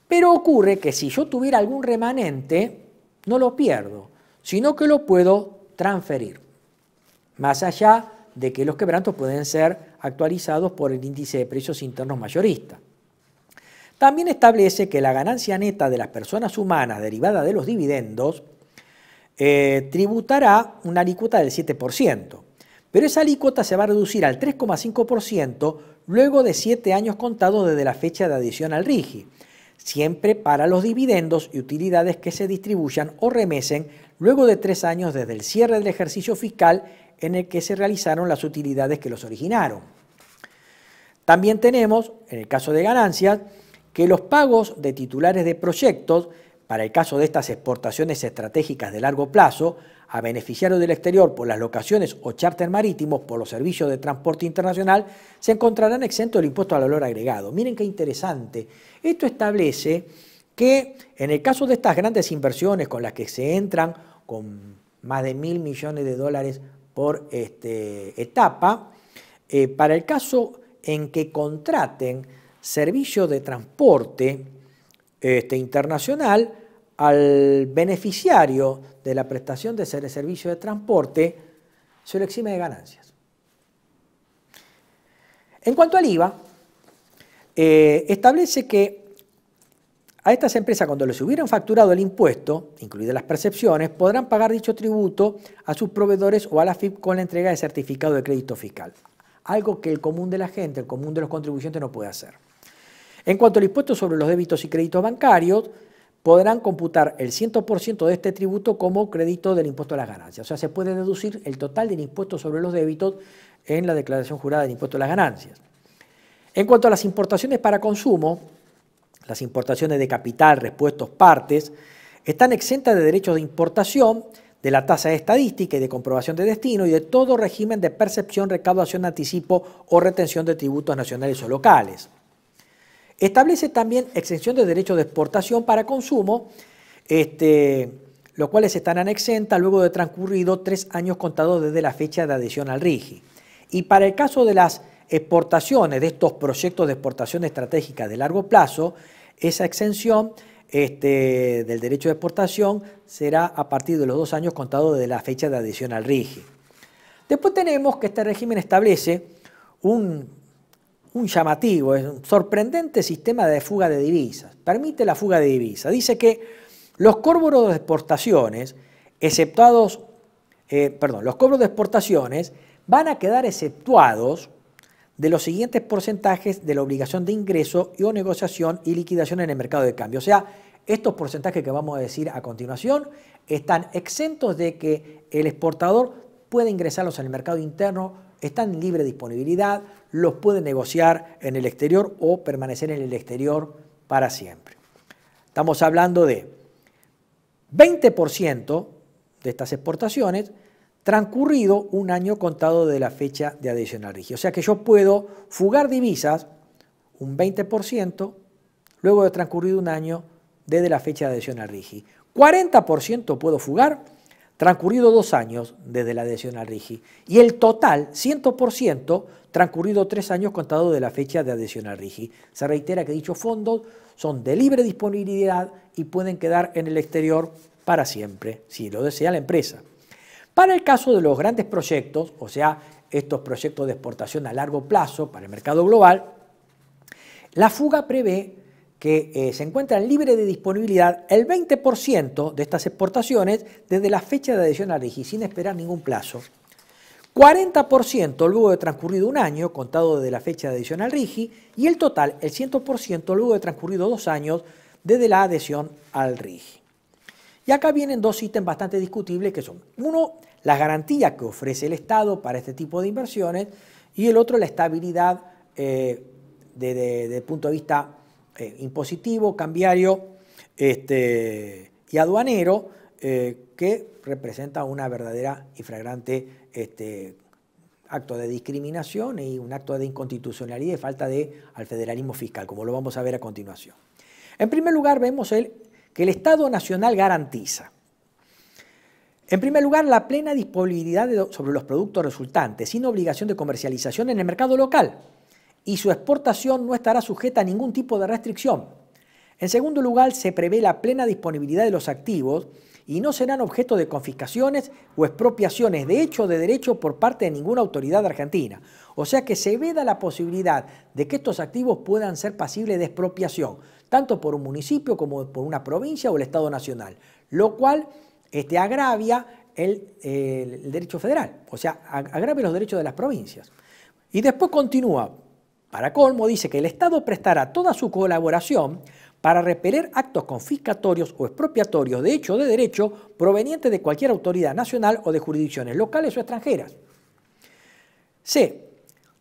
Pero ocurre que si yo tuviera algún remanente, no lo pierdo, sino que lo puedo transferir. Más allá de que los quebrantos pueden ser actualizados por el índice de precios internos mayorista. También establece que la ganancia neta de las personas humanas derivada de los dividendos eh, tributará una alícuota del 7%, pero esa alícuota se va a reducir al 3,5% luego de 7 años contados desde la fecha de adición al RIGI siempre para los dividendos y utilidades que se distribuyan o remesen luego de tres años desde el cierre del ejercicio fiscal en el que se realizaron las utilidades que los originaron. También tenemos, en el caso de ganancias, que los pagos de titulares de proyectos para el caso de estas exportaciones estratégicas de largo plazo, a beneficiarios del exterior por las locaciones o charter marítimos por los servicios de transporte internacional, se encontrarán exentos del impuesto al valor agregado. Miren qué interesante. Esto establece que en el caso de estas grandes inversiones con las que se entran con más de mil millones de dólares por este, etapa, eh, para el caso en que contraten servicios de transporte, este, internacional al beneficiario de la prestación de servicio de transporte se le exime de ganancias. En cuanto al IVA, eh, establece que a estas empresas, cuando les hubieran facturado el impuesto, incluidas las percepciones, podrán pagar dicho tributo a sus proveedores o a la FIP con la entrega de certificado de crédito fiscal. Algo que el común de la gente, el común de los contribuyentes no puede hacer. En cuanto al impuesto sobre los débitos y créditos bancarios, podrán computar el 100% de este tributo como crédito del impuesto a las ganancias. O sea, se puede deducir el total del impuesto sobre los débitos en la declaración jurada del impuesto a las ganancias. En cuanto a las importaciones para consumo, las importaciones de capital, repuestos, partes, están exentas de derechos de importación, de la tasa estadística y de comprobación de destino y de todo régimen de percepción, recaudación, anticipo o retención de tributos nacionales o locales. Establece también exención de derecho de exportación para consumo, este, los cuales estarán exentas luego de transcurrido tres años contados desde la fecha de adhesión al RIGI. Y para el caso de las exportaciones, de estos proyectos de exportación estratégica de largo plazo, esa exención este, del derecho de exportación será a partir de los dos años contados desde la fecha de adhesión al RIGI. Después tenemos que este régimen establece un un llamativo, es un sorprendente sistema de fuga de divisas. Permite la fuga de divisas. Dice que los cobros de exportaciones, exceptuados, eh, perdón, los cobros de exportaciones van a quedar exceptuados de los siguientes porcentajes de la obligación de ingreso y o negociación y liquidación en el mercado de cambio. O sea, estos porcentajes que vamos a decir a continuación están exentos de que el exportador pueda ingresarlos en el mercado interno están en libre disponibilidad, los pueden negociar en el exterior o permanecer en el exterior para siempre. Estamos hablando de 20% de estas exportaciones transcurrido un año contado de la fecha de adhesión al RIGI. O sea que yo puedo fugar divisas un 20% luego de transcurrido un año desde la fecha de adhesión al RIGI. 40% puedo fugar transcurrido dos años desde la adhesión al RIGI y el total 100% transcurrido tres años contado de la fecha de adhesión al RIGI. Se reitera que dichos fondos son de libre disponibilidad y pueden quedar en el exterior para siempre, si lo desea la empresa. Para el caso de los grandes proyectos, o sea, estos proyectos de exportación a largo plazo para el mercado global, la fuga prevé que eh, se encuentran libres de disponibilidad el 20% de estas exportaciones desde la fecha de adhesión al RIGI, sin esperar ningún plazo. 40% luego de transcurrido un año, contado desde la fecha de adhesión al RIGI, y el total, el 100% luego de transcurrido dos años desde la adhesión al RIGI. Y acá vienen dos ítems bastante discutibles que son, uno, las garantías que ofrece el Estado para este tipo de inversiones, y el otro, la estabilidad desde eh, el punto de vista eh, impositivo, cambiario este, y aduanero, eh, que representa una verdadera y fragrante este, acto de discriminación y un acto de inconstitucionalidad y falta de, al federalismo fiscal, como lo vamos a ver a continuación. En primer lugar, vemos el, que el Estado Nacional garantiza, en primer lugar, la plena disponibilidad sobre los productos resultantes, sin obligación de comercialización en el mercado local, y su exportación no estará sujeta a ningún tipo de restricción. En segundo lugar, se prevé la plena disponibilidad de los activos y no serán objeto de confiscaciones o expropiaciones de hecho o de derecho por parte de ninguna autoridad argentina. O sea que se veda la posibilidad de que estos activos puedan ser pasibles de expropiación, tanto por un municipio como por una provincia o el Estado Nacional, lo cual este, agravia el, eh, derecho federal, o sea, agravia los derechos de las provincias. Y después continúa, para colmo, dice que el Estado prestará toda su colaboración para repeler actos confiscatorios o expropiatorios de hecho de derecho provenientes de cualquier autoridad nacional o de jurisdicciones locales o extranjeras. C.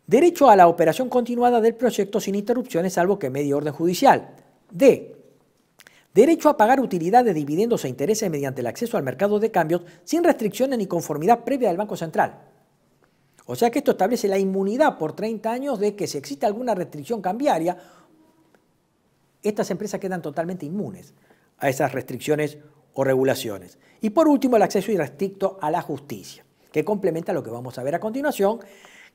Derecho a la operación continuada del proyecto sin interrupciones salvo que medie orden judicial. D. Derecho a pagar utilidades, dividendos e intereses mediante el acceso al mercado de cambios sin restricciones ni conformidad previa del Banco Central. O sea que esto establece la inmunidad por 30 años de que si existe alguna restricción cambiaria, estas empresas quedan totalmente inmunes a esas restricciones o regulaciones. Y por último, el acceso irrestricto a la justicia, que complementa lo que vamos a ver a continuación,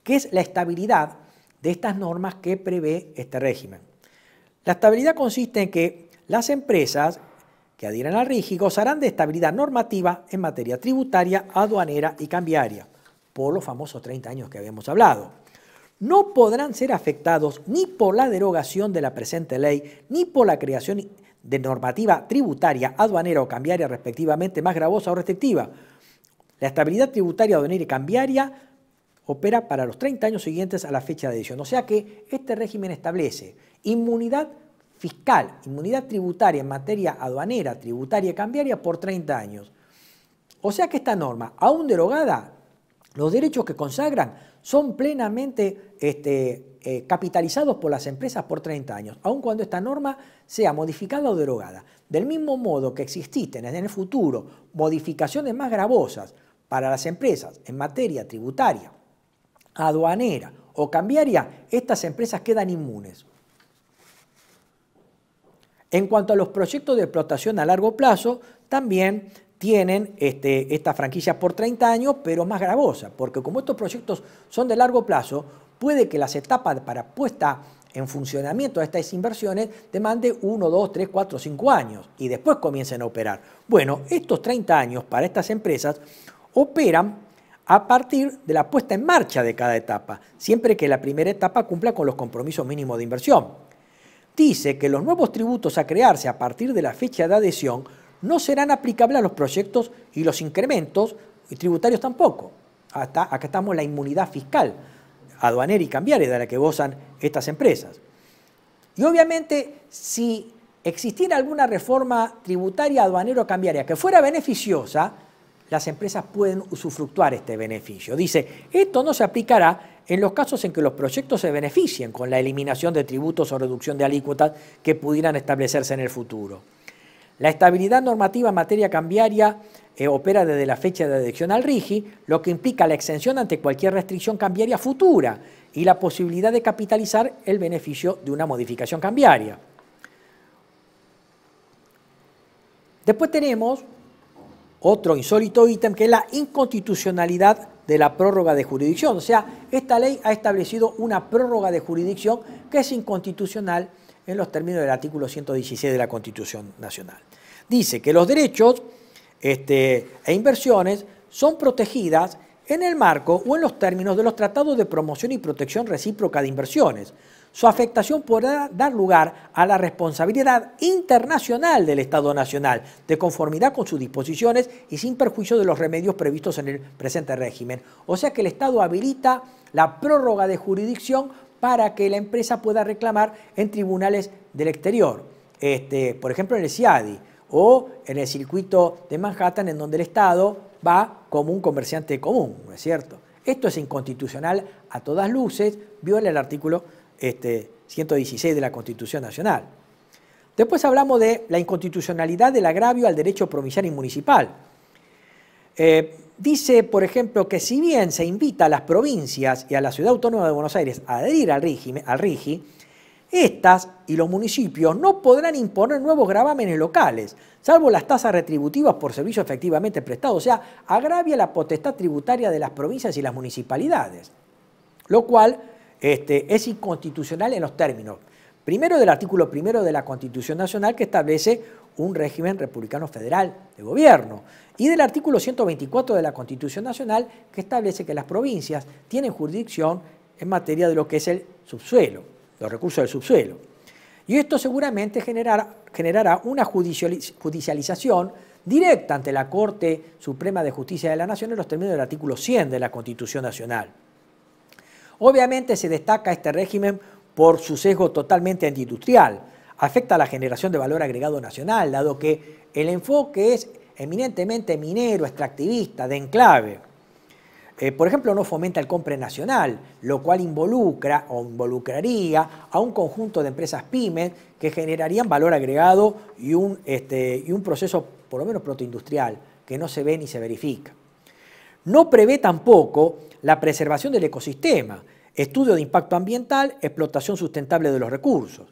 que es la estabilidad de estas normas que prevé este régimen. La estabilidad consiste en que las empresas que adhieran al RIGI gozarán de estabilidad normativa en materia tributaria, aduanera y cambiaria por los famosos 30 años que habíamos hablado. No podrán ser afectados ni por la derogación de la presente ley, ni por la creación de normativa tributaria, aduanera o cambiaria respectivamente más gravosa o restrictiva. La estabilidad tributaria, aduanera y cambiaria opera para los 30 años siguientes a la fecha de edición. O sea que este régimen establece inmunidad fiscal, inmunidad tributaria en materia aduanera, tributaria y cambiaria por 30 años. O sea que esta norma, aún derogada, los derechos que consagran son plenamente este, eh, capitalizados por las empresas por 30 años, aun cuando esta norma sea modificada o derogada. Del mismo modo que existen en el futuro modificaciones más gravosas para las empresas en materia tributaria, aduanera o cambiaria, estas empresas quedan inmunes. En cuanto a los proyectos de explotación a largo plazo, también tienen este, estas por 30 años, pero más gravosa, porque como estos proyectos son de largo plazo, puede que las etapas para puesta en funcionamiento de estas inversiones demande 1, 2, 3, 4, 5 años y después comiencen a operar. Bueno, estos 30 años para estas empresas operan a partir de la puesta en marcha de cada etapa, siempre que la primera etapa cumpla con los compromisos mínimos de inversión. Dice que los nuevos tributos a crearse a partir de la fecha de adhesión no serán aplicables a los proyectos y los incrementos y tributarios tampoco. acá estamos la inmunidad fiscal aduanera y cambiaria de la que gozan estas empresas. Y obviamente, si existiera alguna reforma tributaria, aduanera o cambiaria que fuera beneficiosa, las empresas pueden usufructuar este beneficio. Dice, esto no se aplicará en los casos en que los proyectos se beneficien con la eliminación de tributos o reducción de alícuotas que pudieran establecerse en el futuro. La estabilidad normativa en materia cambiaria eh, opera desde la fecha de adhesión al RIGI, lo que implica la exención ante cualquier restricción cambiaria futura y la posibilidad de capitalizar el beneficio de una modificación cambiaria. Después tenemos otro insólito ítem que es la inconstitucionalidad de la prórroga de jurisdicción. O sea, esta ley ha establecido una prórroga de jurisdicción que es inconstitucional en los términos del artículo 116 de la Constitución Nacional dice que los derechos este, e inversiones son protegidas en el marco o en los términos de los tratados de promoción y protección recíproca de inversiones. Su afectación podrá dar lugar a la responsabilidad internacional del Estado Nacional, de conformidad con sus disposiciones y sin perjuicio de los remedios previstos en el presente régimen. O sea que el Estado habilita la prórroga de jurisdicción para que la empresa pueda reclamar en tribunales del exterior, este, por ejemplo en el CIADI o en el circuito de Manhattan en donde el Estado va como un comerciante común, ¿no es cierto? Esto es inconstitucional a todas luces, viola el artículo 116 este, de la Constitución Nacional. Después hablamos de la inconstitucionalidad del agravio al derecho provincial y municipal. Eh, dice, por ejemplo, que si bien se invita a las provincias y a la ciudad autónoma de Buenos Aires a adherir al, al RIGI, estas y los municipios no podrán imponer nuevos gravámenes locales, salvo las tasas retributivas por servicio efectivamente prestado, o sea, agravia la potestad tributaria de las provincias y las municipalidades, lo cual este, es inconstitucional en los términos, primero del artículo primero de la Constitución Nacional que establece un régimen republicano federal de gobierno, y del artículo 124 de la Constitución Nacional que establece que las provincias tienen jurisdicción en materia de lo que es el subsuelo los recursos del subsuelo. Y esto seguramente generará una judicialización directa ante la Corte Suprema de Justicia de la Nación en los términos del artículo 100 de la Constitución Nacional. Obviamente se destaca este régimen por su sesgo totalmente antiindustrial. Afecta a la generación de valor agregado nacional, dado que el enfoque es eminentemente minero, extractivista, de enclave. Eh, por ejemplo, no fomenta el compre nacional, lo cual involucra o involucraría a un conjunto de empresas pymes que generarían valor agregado y un, este, y un proceso, por lo menos, protoindustrial que no se ve ni se verifica. No prevé tampoco la preservación del ecosistema, estudio de impacto ambiental, explotación sustentable de los recursos.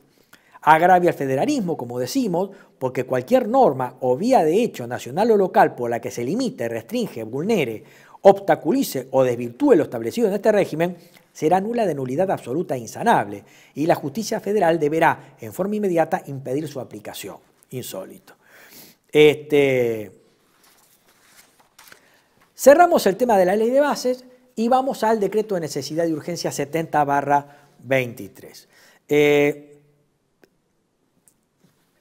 Agravia el federalismo, como decimos, porque cualquier norma o vía de hecho nacional o local por la que se limite, restringe, vulnere obstaculice o desvirtúe lo establecido en este régimen, será nula de nulidad absoluta e insanable, y la justicia federal deberá, en forma inmediata, impedir su aplicación. Insólito. Este... Cerramos el tema de la ley de bases y vamos al decreto de necesidad y urgencia 70 barra 23. Eh,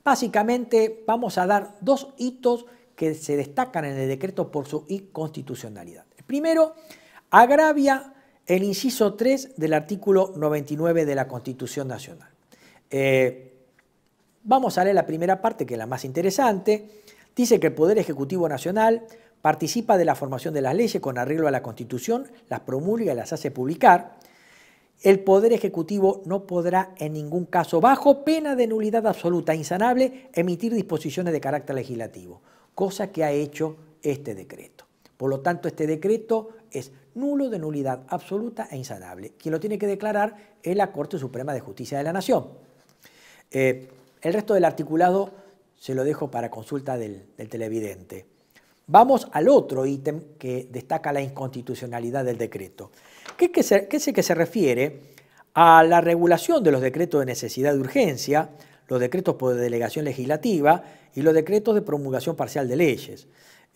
básicamente vamos a dar dos hitos que se destacan en el decreto por su inconstitucionalidad. Primero, agravia el inciso 3 del artículo 99 de la Constitución Nacional. Eh, vamos a leer la primera parte, que es la más interesante. Dice que el Poder Ejecutivo Nacional participa de la formación de las leyes con arreglo a la Constitución, las promulga y las hace publicar. El Poder Ejecutivo no podrá en ningún caso, bajo pena de nulidad absoluta insanable, emitir disposiciones de carácter legislativo, cosa que ha hecho este decreto. Por lo tanto, este decreto es nulo de nulidad absoluta e insanable. Quien lo tiene que declarar es la Corte Suprema de Justicia de la Nación. Eh, el resto del articulado se lo dejo para consulta del, televidente. Vamos al otro ítem que destaca la inconstitucionalidad del decreto, ¿Qué es el que se refiere a la regulación de los decretos de necesidad de urgencia, los decretos por delegación legislativa y los decretos de promulgación parcial de leyes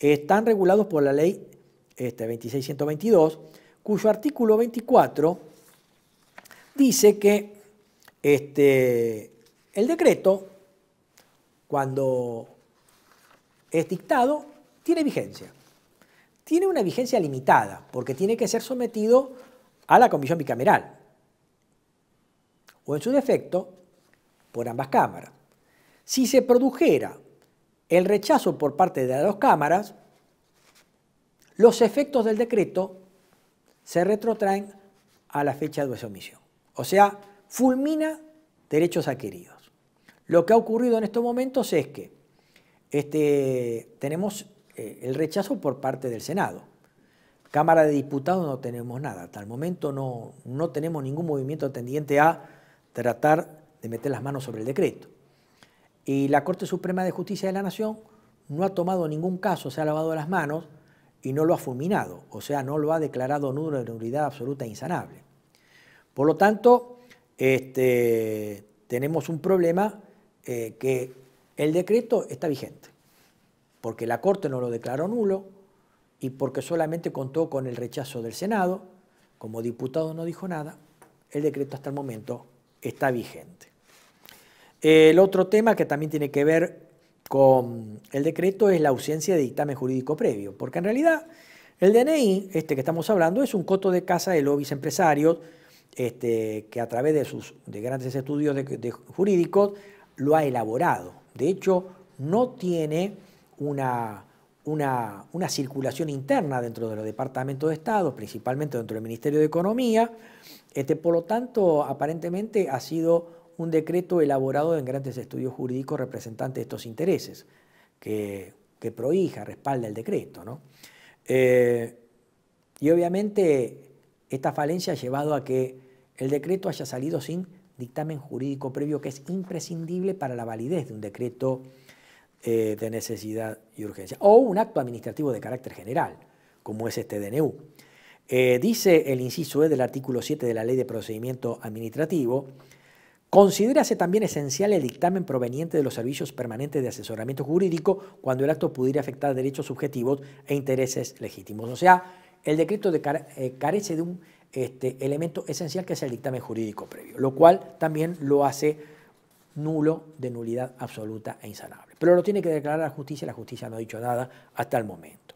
están regulados por la ley este, 2622, cuyo artículo 24 dice que este, el decreto, cuando es dictado, tiene vigencia. Tiene una vigencia limitada, porque tiene que ser sometido a la comisión bicameral, o en su defecto, por ambas cámaras. Si se produjera el rechazo por parte de las dos cámaras, los efectos del decreto se retrotraen a la fecha de su omisión. O sea, fulmina derechos adquiridos. Lo que ha ocurrido en estos momentos es que este, tenemos eh, el rechazo por parte del Senado. Cámara de Diputados no tenemos nada. Hasta el momento no, no tenemos ningún movimiento tendiente a tratar de meter las manos sobre el decreto y la Corte Suprema de Justicia de la Nación no ha tomado ningún caso, se ha lavado las manos y no lo ha fulminado, o sea, no lo ha declarado nulo de nulidad absoluta e insanable. Por lo tanto, este, tenemos un problema eh, que el decreto está vigente, porque la Corte no lo declaró nulo y porque solamente contó con el rechazo del Senado, como diputado no dijo nada, el decreto hasta el momento está vigente. El otro tema que también tiene que ver con el decreto es la ausencia de dictamen jurídico previo, porque en realidad el DNI, este que estamos hablando, es un coto de casa de lobbies empresarios este, que a través de sus grandes estudios jurídicos lo ha elaborado. De hecho, no tiene una, una, circulación interna dentro de los departamentos de Estado, principalmente dentro del Ministerio de Economía. Este, por lo tanto, aparentemente ha sido un decreto elaborado en grandes estudios jurídicos representantes de estos intereses, que, que prohija, respalda el decreto. Eh, y obviamente esta falencia ha llevado a que el decreto haya salido sin dictamen jurídico previo que es imprescindible para la validez de un decreto eh, de necesidad y urgencia, o un acto administrativo de carácter general, como es este DNU. Eh, dice el inciso E del artículo 7 de la Ley de Procedimiento Administrativo, Considérase también esencial el dictamen proveniente de los servicios permanentes de asesoramiento jurídico cuando el acto pudiera afectar derechos subjetivos e intereses legítimos. O sea, el decreto eh, carece de un este, elemento esencial que es el dictamen jurídico previo, lo cual también lo hace nulo de nulidad absoluta e insanable. Pero lo tiene que declarar la justicia, y la justicia no ha dicho nada hasta el momento.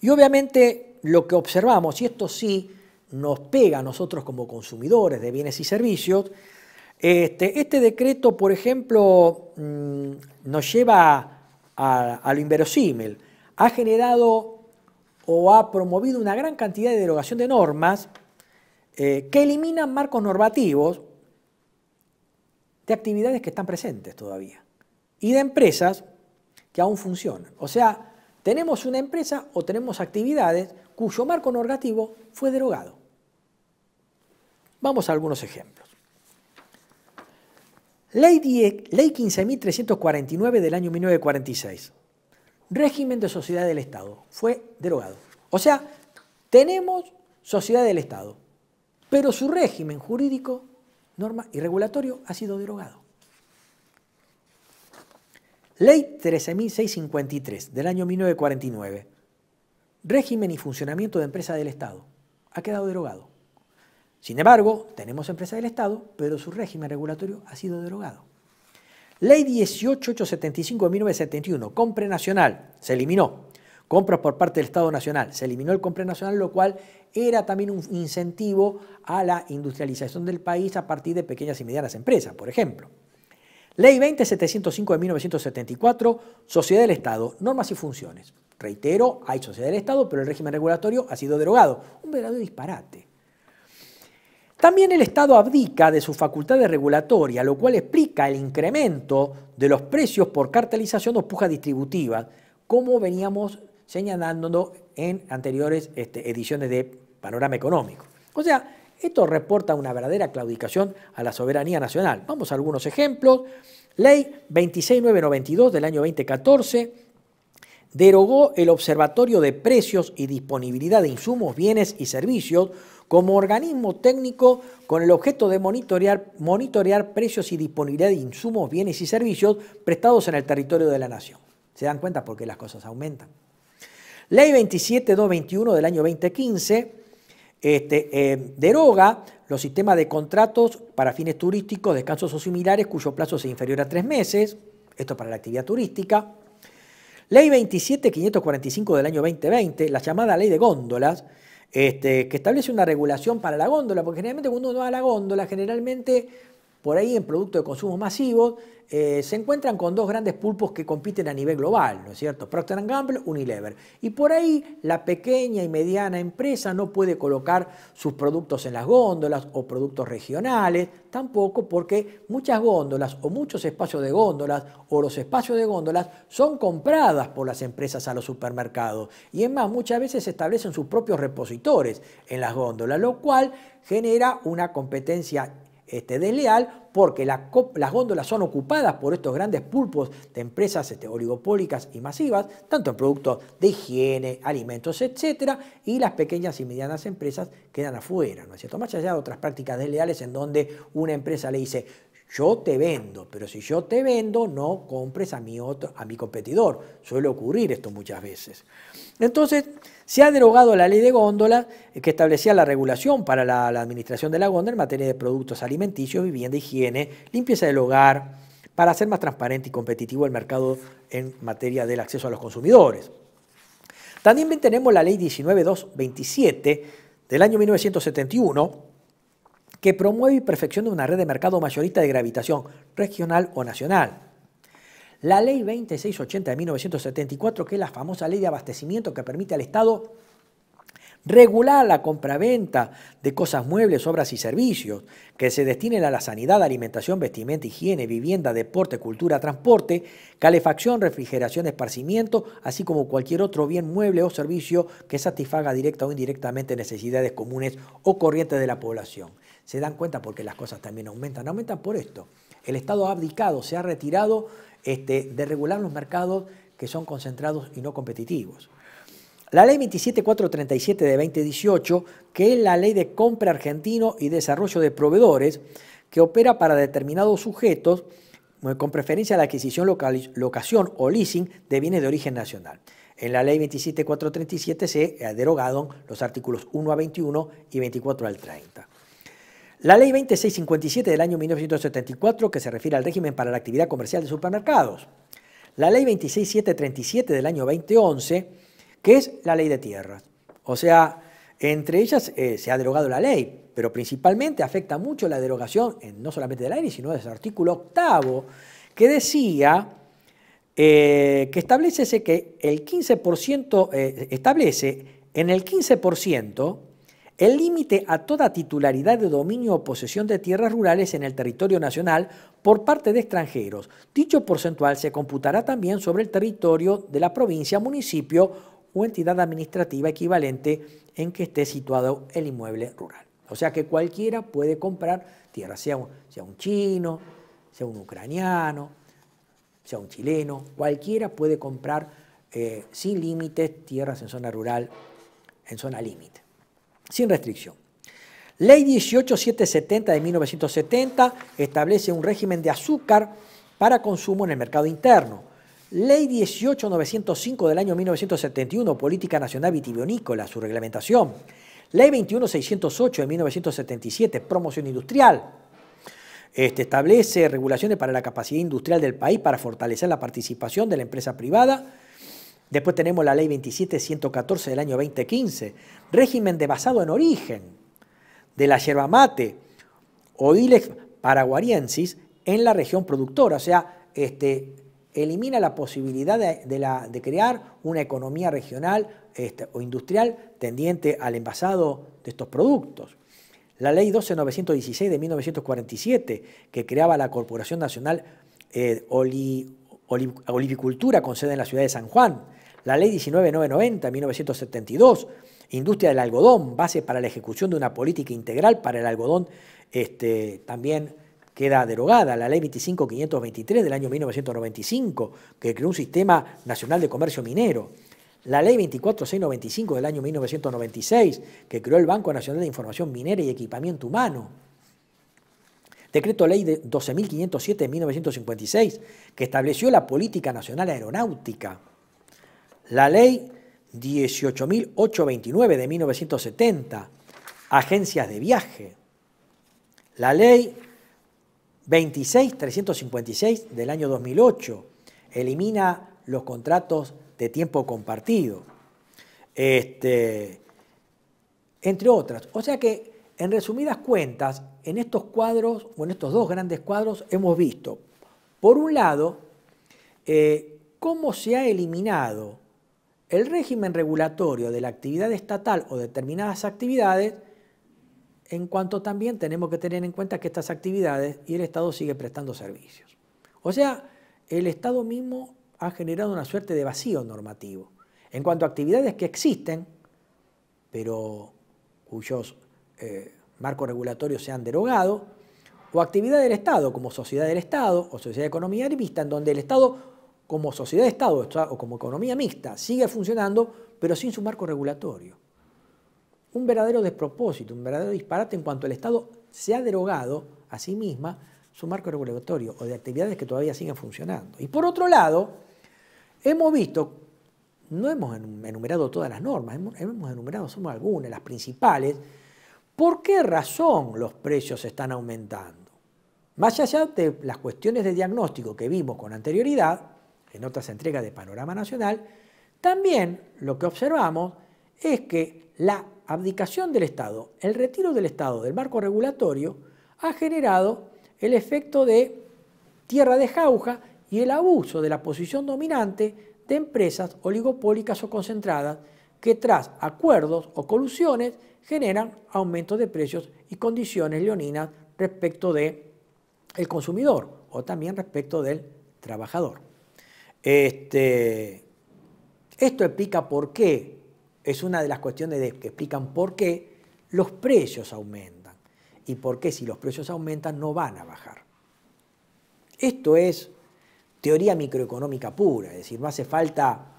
Y obviamente lo que observamos, y esto sí nos pega a nosotros como consumidores de bienes y servicios. Este, este decreto, por ejemplo, mm, nos lleva a, lo inverosímil. Ha generado o ha promovido una gran cantidad de derogación de normas eh, que eliminan marcos normativos de actividades que están presentes todavía y de empresas que aún funcionan. O sea, tenemos una empresa o tenemos actividades cuyo marco normativo fue derogado. Vamos a algunos ejemplos. Ley, ley 15.349 del año 1946. Régimen de sociedad del Estado. Fue derogado. O sea, tenemos sociedad del Estado, pero su régimen jurídico, norma y regulatorio ha sido derogado. Ley 13.653 del año 1949. Régimen y funcionamiento de empresa del Estado. Ha quedado derogado. Sin embargo, tenemos empresas del Estado, pero su régimen regulatorio ha sido derogado. Ley 18875 de 1971, Compre nacional, se eliminó. Compras por parte del Estado Nacional, se eliminó el compra nacional, lo cual era también un incentivo a la industrialización del país a partir de pequeñas y medianas empresas, por ejemplo. Ley 20705 de 1974, Sociedad del Estado, normas y funciones. Reitero, hay sociedad del Estado, pero el régimen regulatorio ha sido derogado. Un verdadero disparate. También el Estado abdica de su facultad de regulatoria, lo cual explica el incremento de los precios por cartelización o puja distributiva, como veníamos señalando en anteriores este, ediciones de Panorama Económico. O sea, esto reporta una verdadera claudicación a la soberanía nacional. Vamos a algunos ejemplos. Ley 26992 del año 2014 derogó el Observatorio de Precios y Disponibilidad de Insumos, Bienes y Servicios como organismo técnico con el objeto de monitorear, monitorear precios y disponibilidad de insumos, bienes y servicios prestados en el territorio de la nación. ¿Se dan cuenta por qué las cosas aumentan? Ley 27221 del año 2015 este, eh, deroga los sistemas de contratos para fines turísticos, descansos o similares cuyo plazo es inferior a tres meses, esto para la actividad turística. Ley 27545 del año 2020, la llamada ley de góndolas, este, que establece una regulación para la góndola, porque generalmente cuando uno va a la góndola, generalmente por ahí en productos de consumo masivos, eh, se encuentran con dos grandes pulpos que compiten a nivel global, ¿no es cierto? Procter Gamble, Unilever. Y por ahí la pequeña y mediana empresa no puede colocar sus productos en las góndolas o productos regionales, tampoco porque muchas góndolas o muchos espacios de góndolas o los espacios de góndolas son compradas por las empresas a los supermercados. Y es más, muchas veces se establecen sus propios repositores en las góndolas, lo cual genera una competencia este, desleal porque las góndolas son ocupadas por estos grandes pulpos de empresas este, oligopólicas y masivas, tanto en productos de higiene, alimentos, etcétera, y las pequeñas y medianas empresas quedan afuera, ¿no es cierto? Más allá de otras prácticas desleales en donde una empresa le dice, yo te vendo, pero si yo te vendo, no compres a mi, otro, a mi competidor. Suele ocurrir esto muchas veces. Entonces, se ha derogado la ley de góndola eh, que establecía la regulación para la, administración de la góndola en materia de productos alimenticios, vivienda, higiene, limpieza del hogar, para hacer más transparente y competitivo el mercado en materia del acceso a los consumidores. También tenemos la ley 19227 del año 1971 que promueve y perfecciona una red de mercado mayorista de gravitación regional o nacional. La ley 2680 de 1974, que es la famosa ley de abastecimiento que permite al Estado regular la compraventa de cosas muebles, obras y servicios que se destinen a la sanidad, alimentación, vestimenta, higiene, vivienda, deporte, cultura, transporte, calefacción, refrigeración, esparcimiento, así como cualquier otro bien mueble o servicio que satisfaga directa o indirectamente necesidades comunes o corrientes de la población. Se dan cuenta porque las cosas también aumentan, aumentan por esto. El Estado ha abdicado, se ha retirado este, de regular los mercados que son concentrados y no competitivos. La ley 27437 de 2018, que es la ley de compra argentino y desarrollo de proveedores, que opera para determinados sujetos eh, con preferencia a la adquisición, locación o leasing de bienes de origen nacional. En la ley 27437 se eh, derogaron los artículos 1 a 21 y 24 al 30. La ley 2657 del año 1974 que se refiere al régimen para la actividad comercial de supermercados. La ley 26737 del año 2011 que es la ley de tierras. O sea, entre ellas eh, se ha derogado la ley, pero principalmente afecta mucho la derogación, eh, no solamente de la ley, sino de ese artículo octavo, que decía eh, que establece que el 15% establece en el 15% el límite a toda titularidad de dominio o posesión de tierras rurales en el territorio nacional por parte de extranjeros. Dicho porcentual se computará también sobre el territorio de la provincia, municipio o entidad administrativa equivalente en que esté situado el inmueble rural. O sea que cualquiera puede comprar tierras, sea un, chino, sea un ucraniano, sea un chileno, cualquiera puede comprar eh, sin límites tierras en zona rural, en zona límite sin restricción. Ley 18770 de 1970 establece un régimen de azúcar para consumo en el mercado interno. Ley 18905 del año 1971, Política Nacional Vitivinícola, su reglamentación. Ley 21608 de 1977, Promoción Industrial. Este establece regulaciones para la capacidad industrial del país para fortalecer la participación de la empresa privada Después tenemos la ley 27114 del año 2015, régimen de basado en origen de la yerba mate o ilex paraguariensis en la región productora, o sea, este, elimina la posibilidad de, crear una economía regional este, o industrial tendiente al envasado de estos productos. La ley 12916 de 1947, que creaba la Corporación Nacional eh, Olivicultura con sede en la ciudad de San Juan, la ley 19990 1972, industria del algodón, base para la ejecución de una política integral para el algodón, este, también queda derogada la ley 25523 del año 1995, que creó un sistema nacional de comercio minero. La ley 24695 del año 1996, que creó el Banco Nacional de Información Minera y Equipamiento Humano. Decreto Ley de 12.507 1956, que estableció la Política Nacional Aeronáutica. La ley 18.829 de 1970, agencias de viaje. La ley 26.356 del año 2008 elimina los contratos de tiempo compartido, este, entre otras. O sea que, en resumidas cuentas, en estos cuadros, o en estos dos grandes cuadros, hemos visto, por un lado, eh, cómo se ha eliminado el régimen regulatorio de la actividad estatal o determinadas actividades, en cuanto también tenemos que tener en cuenta que estas actividades y el Estado sigue prestando servicios. O sea, el Estado mismo ha generado una suerte de vacío normativo. En cuanto a actividades que existen, pero cuyos eh, marcos regulatorios se han derogado, o actividad del Estado como sociedad del Estado o sociedad de economía vista en donde el Estado como sociedad de Estado o como economía mixta sigue funcionando, pero sin su marco regulatorio. Un verdadero despropósito, un verdadero disparate en cuanto el Estado se ha derogado a sí misma su marco regulatorio o de actividades que todavía siguen funcionando. Y por otro lado, hemos visto, no hemos enumerado todas las normas, hemos enumerado solo algunas, las principales, ¿por qué razón los precios están aumentando? Más allá de las cuestiones de diagnóstico que vimos con anterioridad, en otras entregas de Panorama Nacional, también lo que observamos es que la abdicación del Estado, el retiro del Estado del marco regulatorio, ha generado el efecto de tierra de jauja y el abuso de la posición dominante de empresas oligopólicas o concentradas que tras acuerdos o colusiones generan aumentos de precios y condiciones leoninas respecto del el consumidor o también respecto del trabajador. Este, esto explica por qué, es una de las cuestiones que explican por qué los precios aumentan y por qué si los precios aumentan no van a bajar. Esto es teoría microeconómica pura, es decir, no hace falta,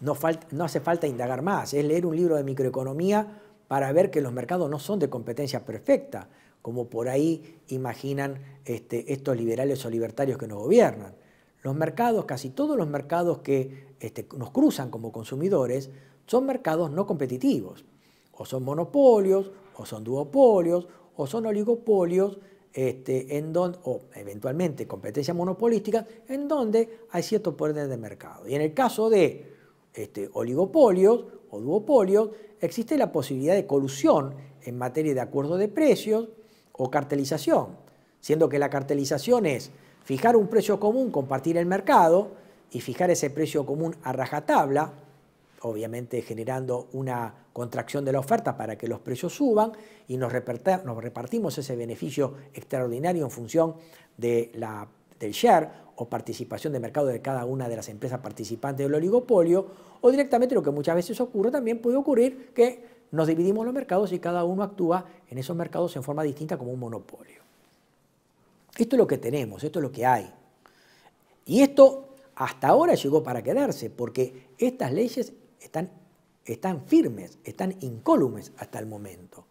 no, hace falta indagar más, es leer un libro de microeconomía para ver que los mercados no son de competencia perfecta, como por ahí imaginan este, estos liberales o libertarios que nos gobiernan. Los mercados, casi todos los mercados que este, nos cruzan como consumidores, son mercados no competitivos. O son monopolios, o son duopolios, o son oligopolios, este, en o eventualmente competencia monopolística, en donde hay cierto poder de mercado. Y en el caso de este, oligopolios o duopolios, existe la posibilidad de colusión en materia de acuerdo de precios o cartelización, siendo que la cartelización es Fijar un precio común, compartir el mercado y fijar ese precio común a rajatabla, obviamente generando una contracción de la oferta para que los precios suban y nos, repartimos ese beneficio extraordinario en función de la, del share o participación de mercado de cada una de las empresas participantes del oligopolio o directamente lo que muchas veces ocurre también puede ocurrir que nos dividimos los mercados y cada uno actúa en esos mercados en forma distinta como un monopolio. Esto es lo que tenemos, esto es lo que hay. Y esto hasta ahora llegó para quedarse, porque estas leyes están, firmes, están incólumes hasta el momento.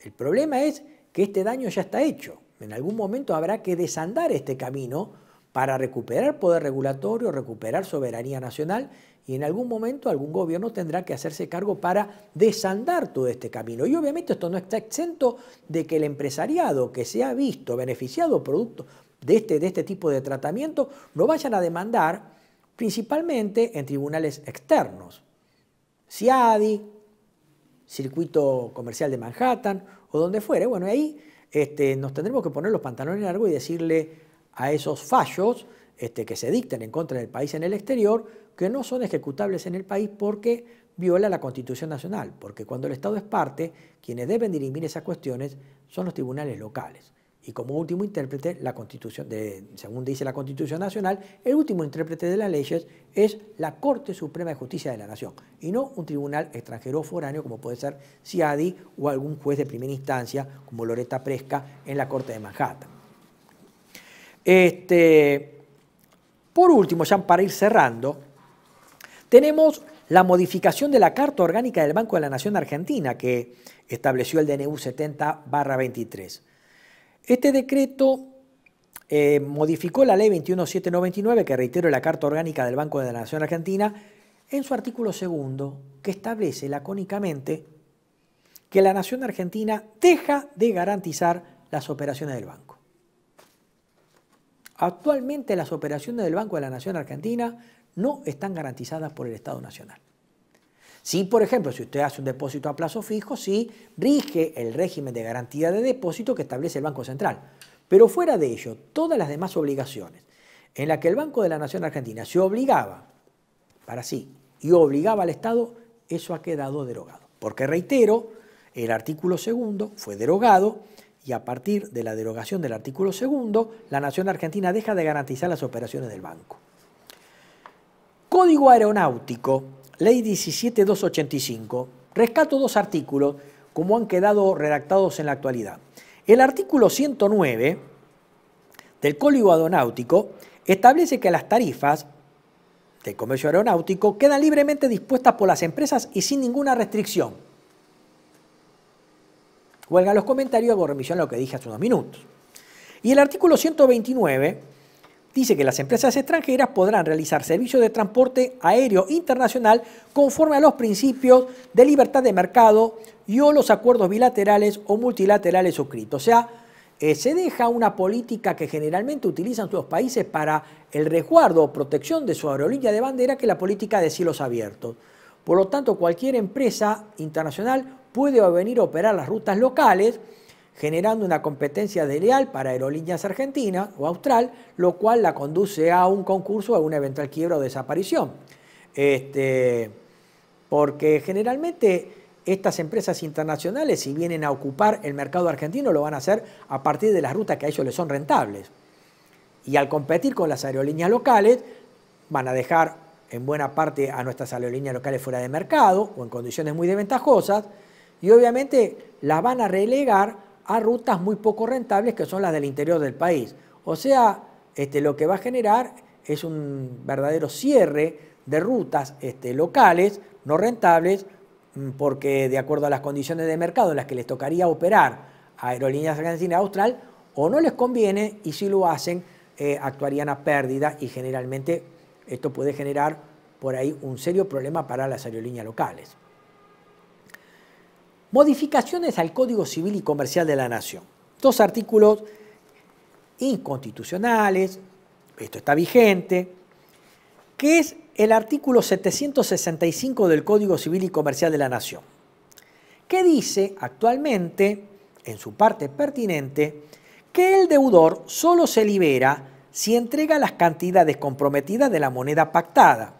El problema es que este daño ya está hecho. En algún momento habrá que desandar este camino para recuperar poder regulatorio, recuperar soberanía nacional y en algún momento algún gobierno tendrá que hacerse cargo para desandar todo este camino. Y obviamente esto no está exento de que el empresariado que se ha visto beneficiado producto de este, de este tipo de tratamiento lo vayan a demandar principalmente en tribunales externos. CIADI, Circuito Comercial de Manhattan o donde fuere. Bueno, ahí este, nos tendremos que poner los pantalones largos y decirle a esos fallos este, que se dicten en contra del país en el exterior, que no son ejecutables en el país porque viola la Constitución Nacional, porque cuando el Estado es parte, quienes deben dirimir esas cuestiones son los tribunales locales. Y como último intérprete, la Constitución según dice la Constitución Nacional, el último intérprete de las leyes es la Corte Suprema de Justicia de la Nación, y no un tribunal extranjero o foráneo como puede ser CIADI o algún juez de primera instancia como Loreta Presca en la Corte de Manhattan. Este, por último, ya para ir cerrando, tenemos la modificación de la Carta Orgánica del Banco de la Nación Argentina que estableció el DNU 70-23. Este decreto eh, modificó la ley 21799, que reitero la Carta Orgánica del Banco de la Nación Argentina, en su artículo segundo, que establece lacónicamente que la Nación Argentina deja de garantizar las operaciones del banco. Actualmente las operaciones del Banco de la Nación Argentina no están garantizadas por el Estado Nacional. Si, por ejemplo, si usted hace un depósito a plazo fijo, sí rige el régimen de garantía de depósito que establece el Banco Central. Pero fuera de ello, todas las demás obligaciones en las que el Banco de la Nación Argentina se obligaba para sí y obligaba al Estado, eso ha quedado derogado. Porque reitero, el artículo segundo fue derogado y a partir de la derogación del artículo segundo, la Nación Argentina deja de garantizar las operaciones del banco. Código Aeronáutico, Ley 17285, rescato dos artículos como han quedado redactados en la actualidad. El artículo 109 del Código Aeronáutico establece que las tarifas del comercio aeronáutico quedan libremente dispuestas por las empresas y sin ninguna restricción. Huelga los comentarios, hago remisión a lo que dije hace unos minutos. Y el artículo 129 dice que las empresas extranjeras podrán realizar servicios de transporte aéreo internacional conforme a los principios de libertad de mercado y o los acuerdos bilaterales o multilaterales suscritos. O sea, eh, se deja una política que generalmente utilizan sus países para el resguardo o protección de su aerolínea de bandera, que la política de cielos abiertos. Por lo tanto, cualquier empresa internacional puede venir a operar las rutas locales generando una competencia desleal para aerolíneas argentinas o austral, lo cual la conduce a un concurso a una eventual quiebra o desaparición. Este, porque generalmente estas empresas internacionales, si vienen a ocupar el mercado argentino, lo van a hacer a partir de las rutas que a ellos les son rentables. Y al competir con las aerolíneas locales, van a dejar en buena parte a nuestras aerolíneas locales fuera de mercado o en condiciones muy desventajosas, y obviamente las van a relegar a rutas muy poco rentables que son las del interior del país. O sea, este, lo que va a generar es un verdadero cierre de rutas este, locales, no rentables, mm, porque de acuerdo a las condiciones de mercado en las que les tocaría operar a Aerolíneas Argentinas Austral, o no les conviene y si lo hacen, eh, actuarían a pérdida y generalmente esto puede generar por ahí un serio problema para las aerolíneas locales. Modificaciones al Código Civil y Comercial de la Nación. Dos artículos inconstitucionales, esto está vigente, que es el artículo 765 del Código Civil y Comercial de la Nación, que dice actualmente, en su parte pertinente, que el deudor solo se libera si entrega las cantidades comprometidas de la moneda pactada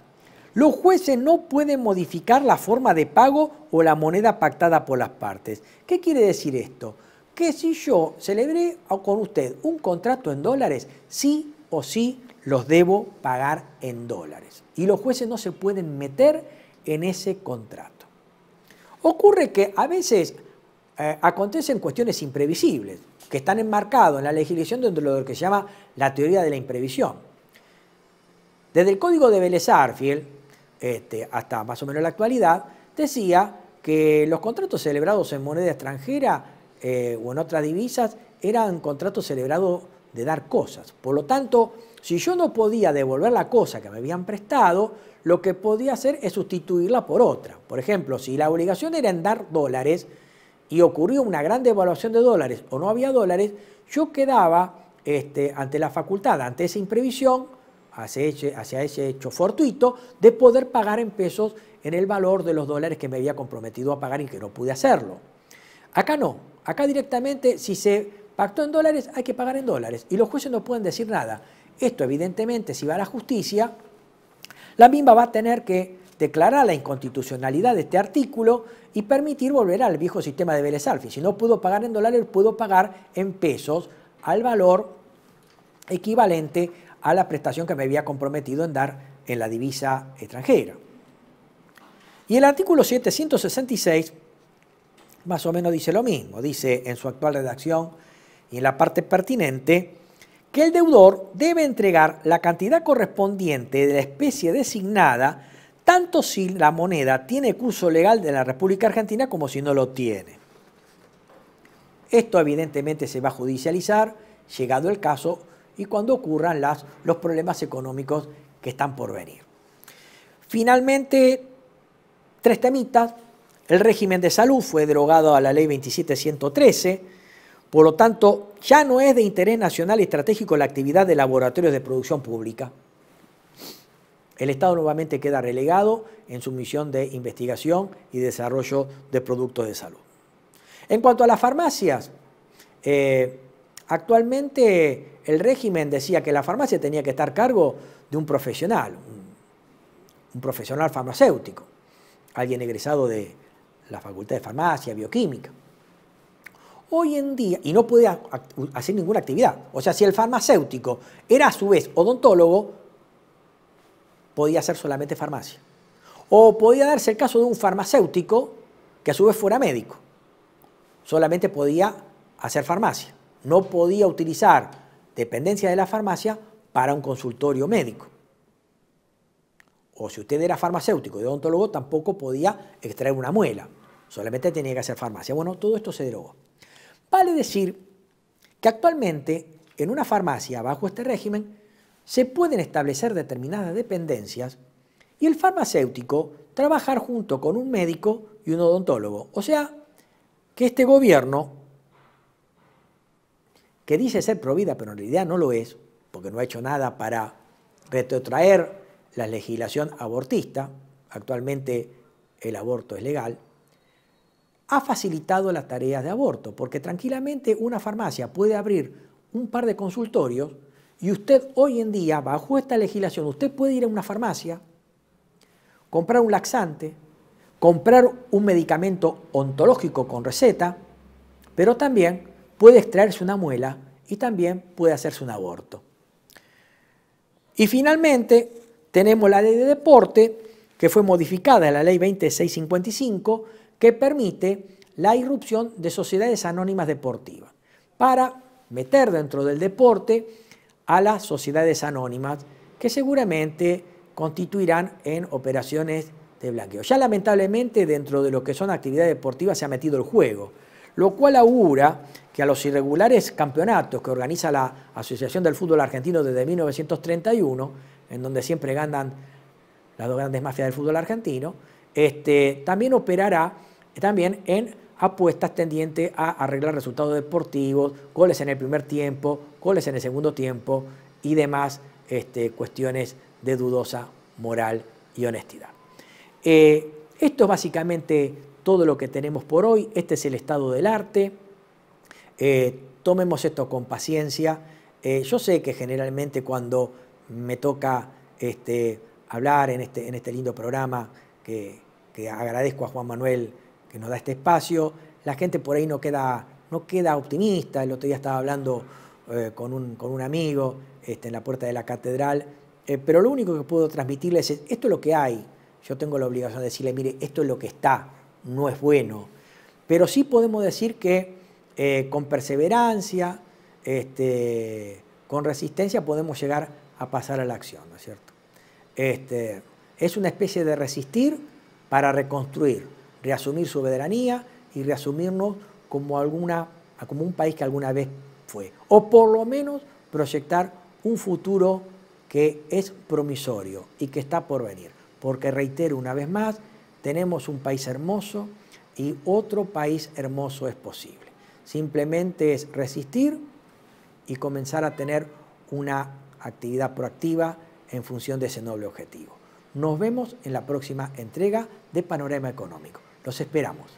los jueces no pueden modificar la forma de pago o la moneda pactada por las partes. ¿Qué quiere decir esto? Que si yo celebré con usted un contrato en dólares, sí o sí los debo pagar en dólares. Y los jueces no se pueden meter en ese contrato. Ocurre que a veces eh, acontecen cuestiones imprevisibles, que están enmarcadas en la legislación dentro de lo que se llama la teoría de la imprevisión. Desde el Código de Vélez este, hasta más o menos la actualidad, decía que los contratos celebrados en moneda extranjera eh, o en otras divisas eran contratos celebrados de dar cosas. Por lo tanto, si yo no podía devolver la cosa que me habían prestado, lo que podía hacer es sustituirla por otra. Por ejemplo, si la obligación era en dar dólares y ocurrió una gran devaluación de dólares o no había dólares, yo quedaba este, ante la facultad, ante esa imprevisión, hacia ese, ese hecho fortuito de poder pagar en pesos en el valor de los dólares que me había comprometido a pagar y que no pude hacerlo. Acá no, acá directamente si se pactó en dólares hay que pagar en dólares y los jueces no pueden decir nada. Esto evidentemente si va a la justicia, la misma va a tener que declarar la inconstitucionalidad de este artículo y permitir volver al viejo sistema de Vélez Alfi. Si no pudo pagar en dólares, pudo pagar en pesos al valor equivalente a la prestación que me había comprometido en dar en la divisa extranjera. Y el artículo 766 más o menos dice lo mismo, dice en su actual redacción y en la parte pertinente, que el deudor debe entregar la cantidad correspondiente de la especie designada, tanto si la moneda tiene curso legal de la República Argentina como si no lo tiene. Esto evidentemente se va a judicializar, llegado el caso, y cuando ocurran las, los problemas económicos que están por venir. Finalmente, tres temitas. El régimen de salud fue derogado a la ley 27113, por lo tanto ya no es de interés nacional y estratégico la actividad de laboratorios de producción pública. El Estado nuevamente queda relegado en su misión de investigación y desarrollo de productos de salud. En cuanto a las farmacias, eh, Actualmente el régimen decía que la farmacia tenía que estar a cargo de un profesional, un, profesional farmacéutico, alguien egresado de la Facultad de Farmacia, Bioquímica. Hoy en día, y no podía hacer ninguna actividad, o sea, si el farmacéutico era a su vez odontólogo, podía hacer solamente farmacia. O podía darse el caso de un farmacéutico que a su vez fuera médico, solamente podía hacer farmacia no podía utilizar dependencia de la farmacia para un consultorio médico. O si usted era farmacéutico y odontólogo, tampoco podía extraer una muela, solamente tenía que hacer farmacia. Bueno, todo esto se derogó. Vale decir que actualmente en una farmacia bajo este régimen se pueden establecer determinadas dependencias y el farmacéutico trabajar junto con un médico y un odontólogo. O sea, que este gobierno que dice ser provida, pero en realidad no lo es, porque no ha hecho nada para retrotraer la legislación abortista, actualmente el aborto es legal, ha facilitado las tareas de aborto, porque tranquilamente una farmacia puede abrir un par de consultorios y usted hoy en día, bajo esta legislación, usted puede ir a una farmacia, comprar un laxante, comprar un medicamento ontológico con receta, pero también puede extraerse una muela y también puede hacerse un aborto. Y finalmente tenemos la ley de deporte, que fue modificada en la ley 2655, que permite la irrupción de sociedades anónimas deportivas para meter dentro del deporte a las sociedades anónimas que seguramente constituirán en operaciones de blanqueo. Ya lamentablemente dentro de lo que son actividades deportivas se ha metido el juego lo cual augura que a los irregulares campeonatos que organiza la Asociación del Fútbol Argentino desde 1931, en donde siempre ganan las dos grandes mafias del fútbol argentino, este, también operará también en apuestas tendientes a arreglar resultados deportivos, goles en el primer tiempo, goles en el segundo tiempo y demás este, cuestiones de dudosa moral y honestidad. Eh, esto es básicamente todo lo que tenemos por hoy, este es el estado del arte, eh, tomemos esto con paciencia. Eh, yo sé que generalmente cuando me toca este, hablar en este, en este lindo programa, que, agradezco a Juan Manuel que nos da este espacio, la gente por ahí no queda, no queda optimista. El otro día estaba hablando eh, con, un, amigo este, en la puerta de la catedral, pero lo único que puedo transmitirles es, esto es lo que hay. Yo tengo la obligación de decirle, mire, esto es lo que está no es bueno. Pero sí podemos decir que eh, con perseverancia, este, con resistencia podemos llegar a pasar a la acción, ¿no es cierto? Este, es una especie de resistir para reconstruir, reasumir su soberanía y reasumirnos como, alguna, como un país que alguna vez fue. O por lo menos proyectar un futuro que es promisorio y que está por venir. Porque reitero una vez más, tenemos un país hermoso y otro país hermoso es posible. Simplemente es resistir y comenzar a tener una actividad proactiva en función de ese noble objetivo. Nos vemos en la próxima entrega de Panorama Económico. Los esperamos.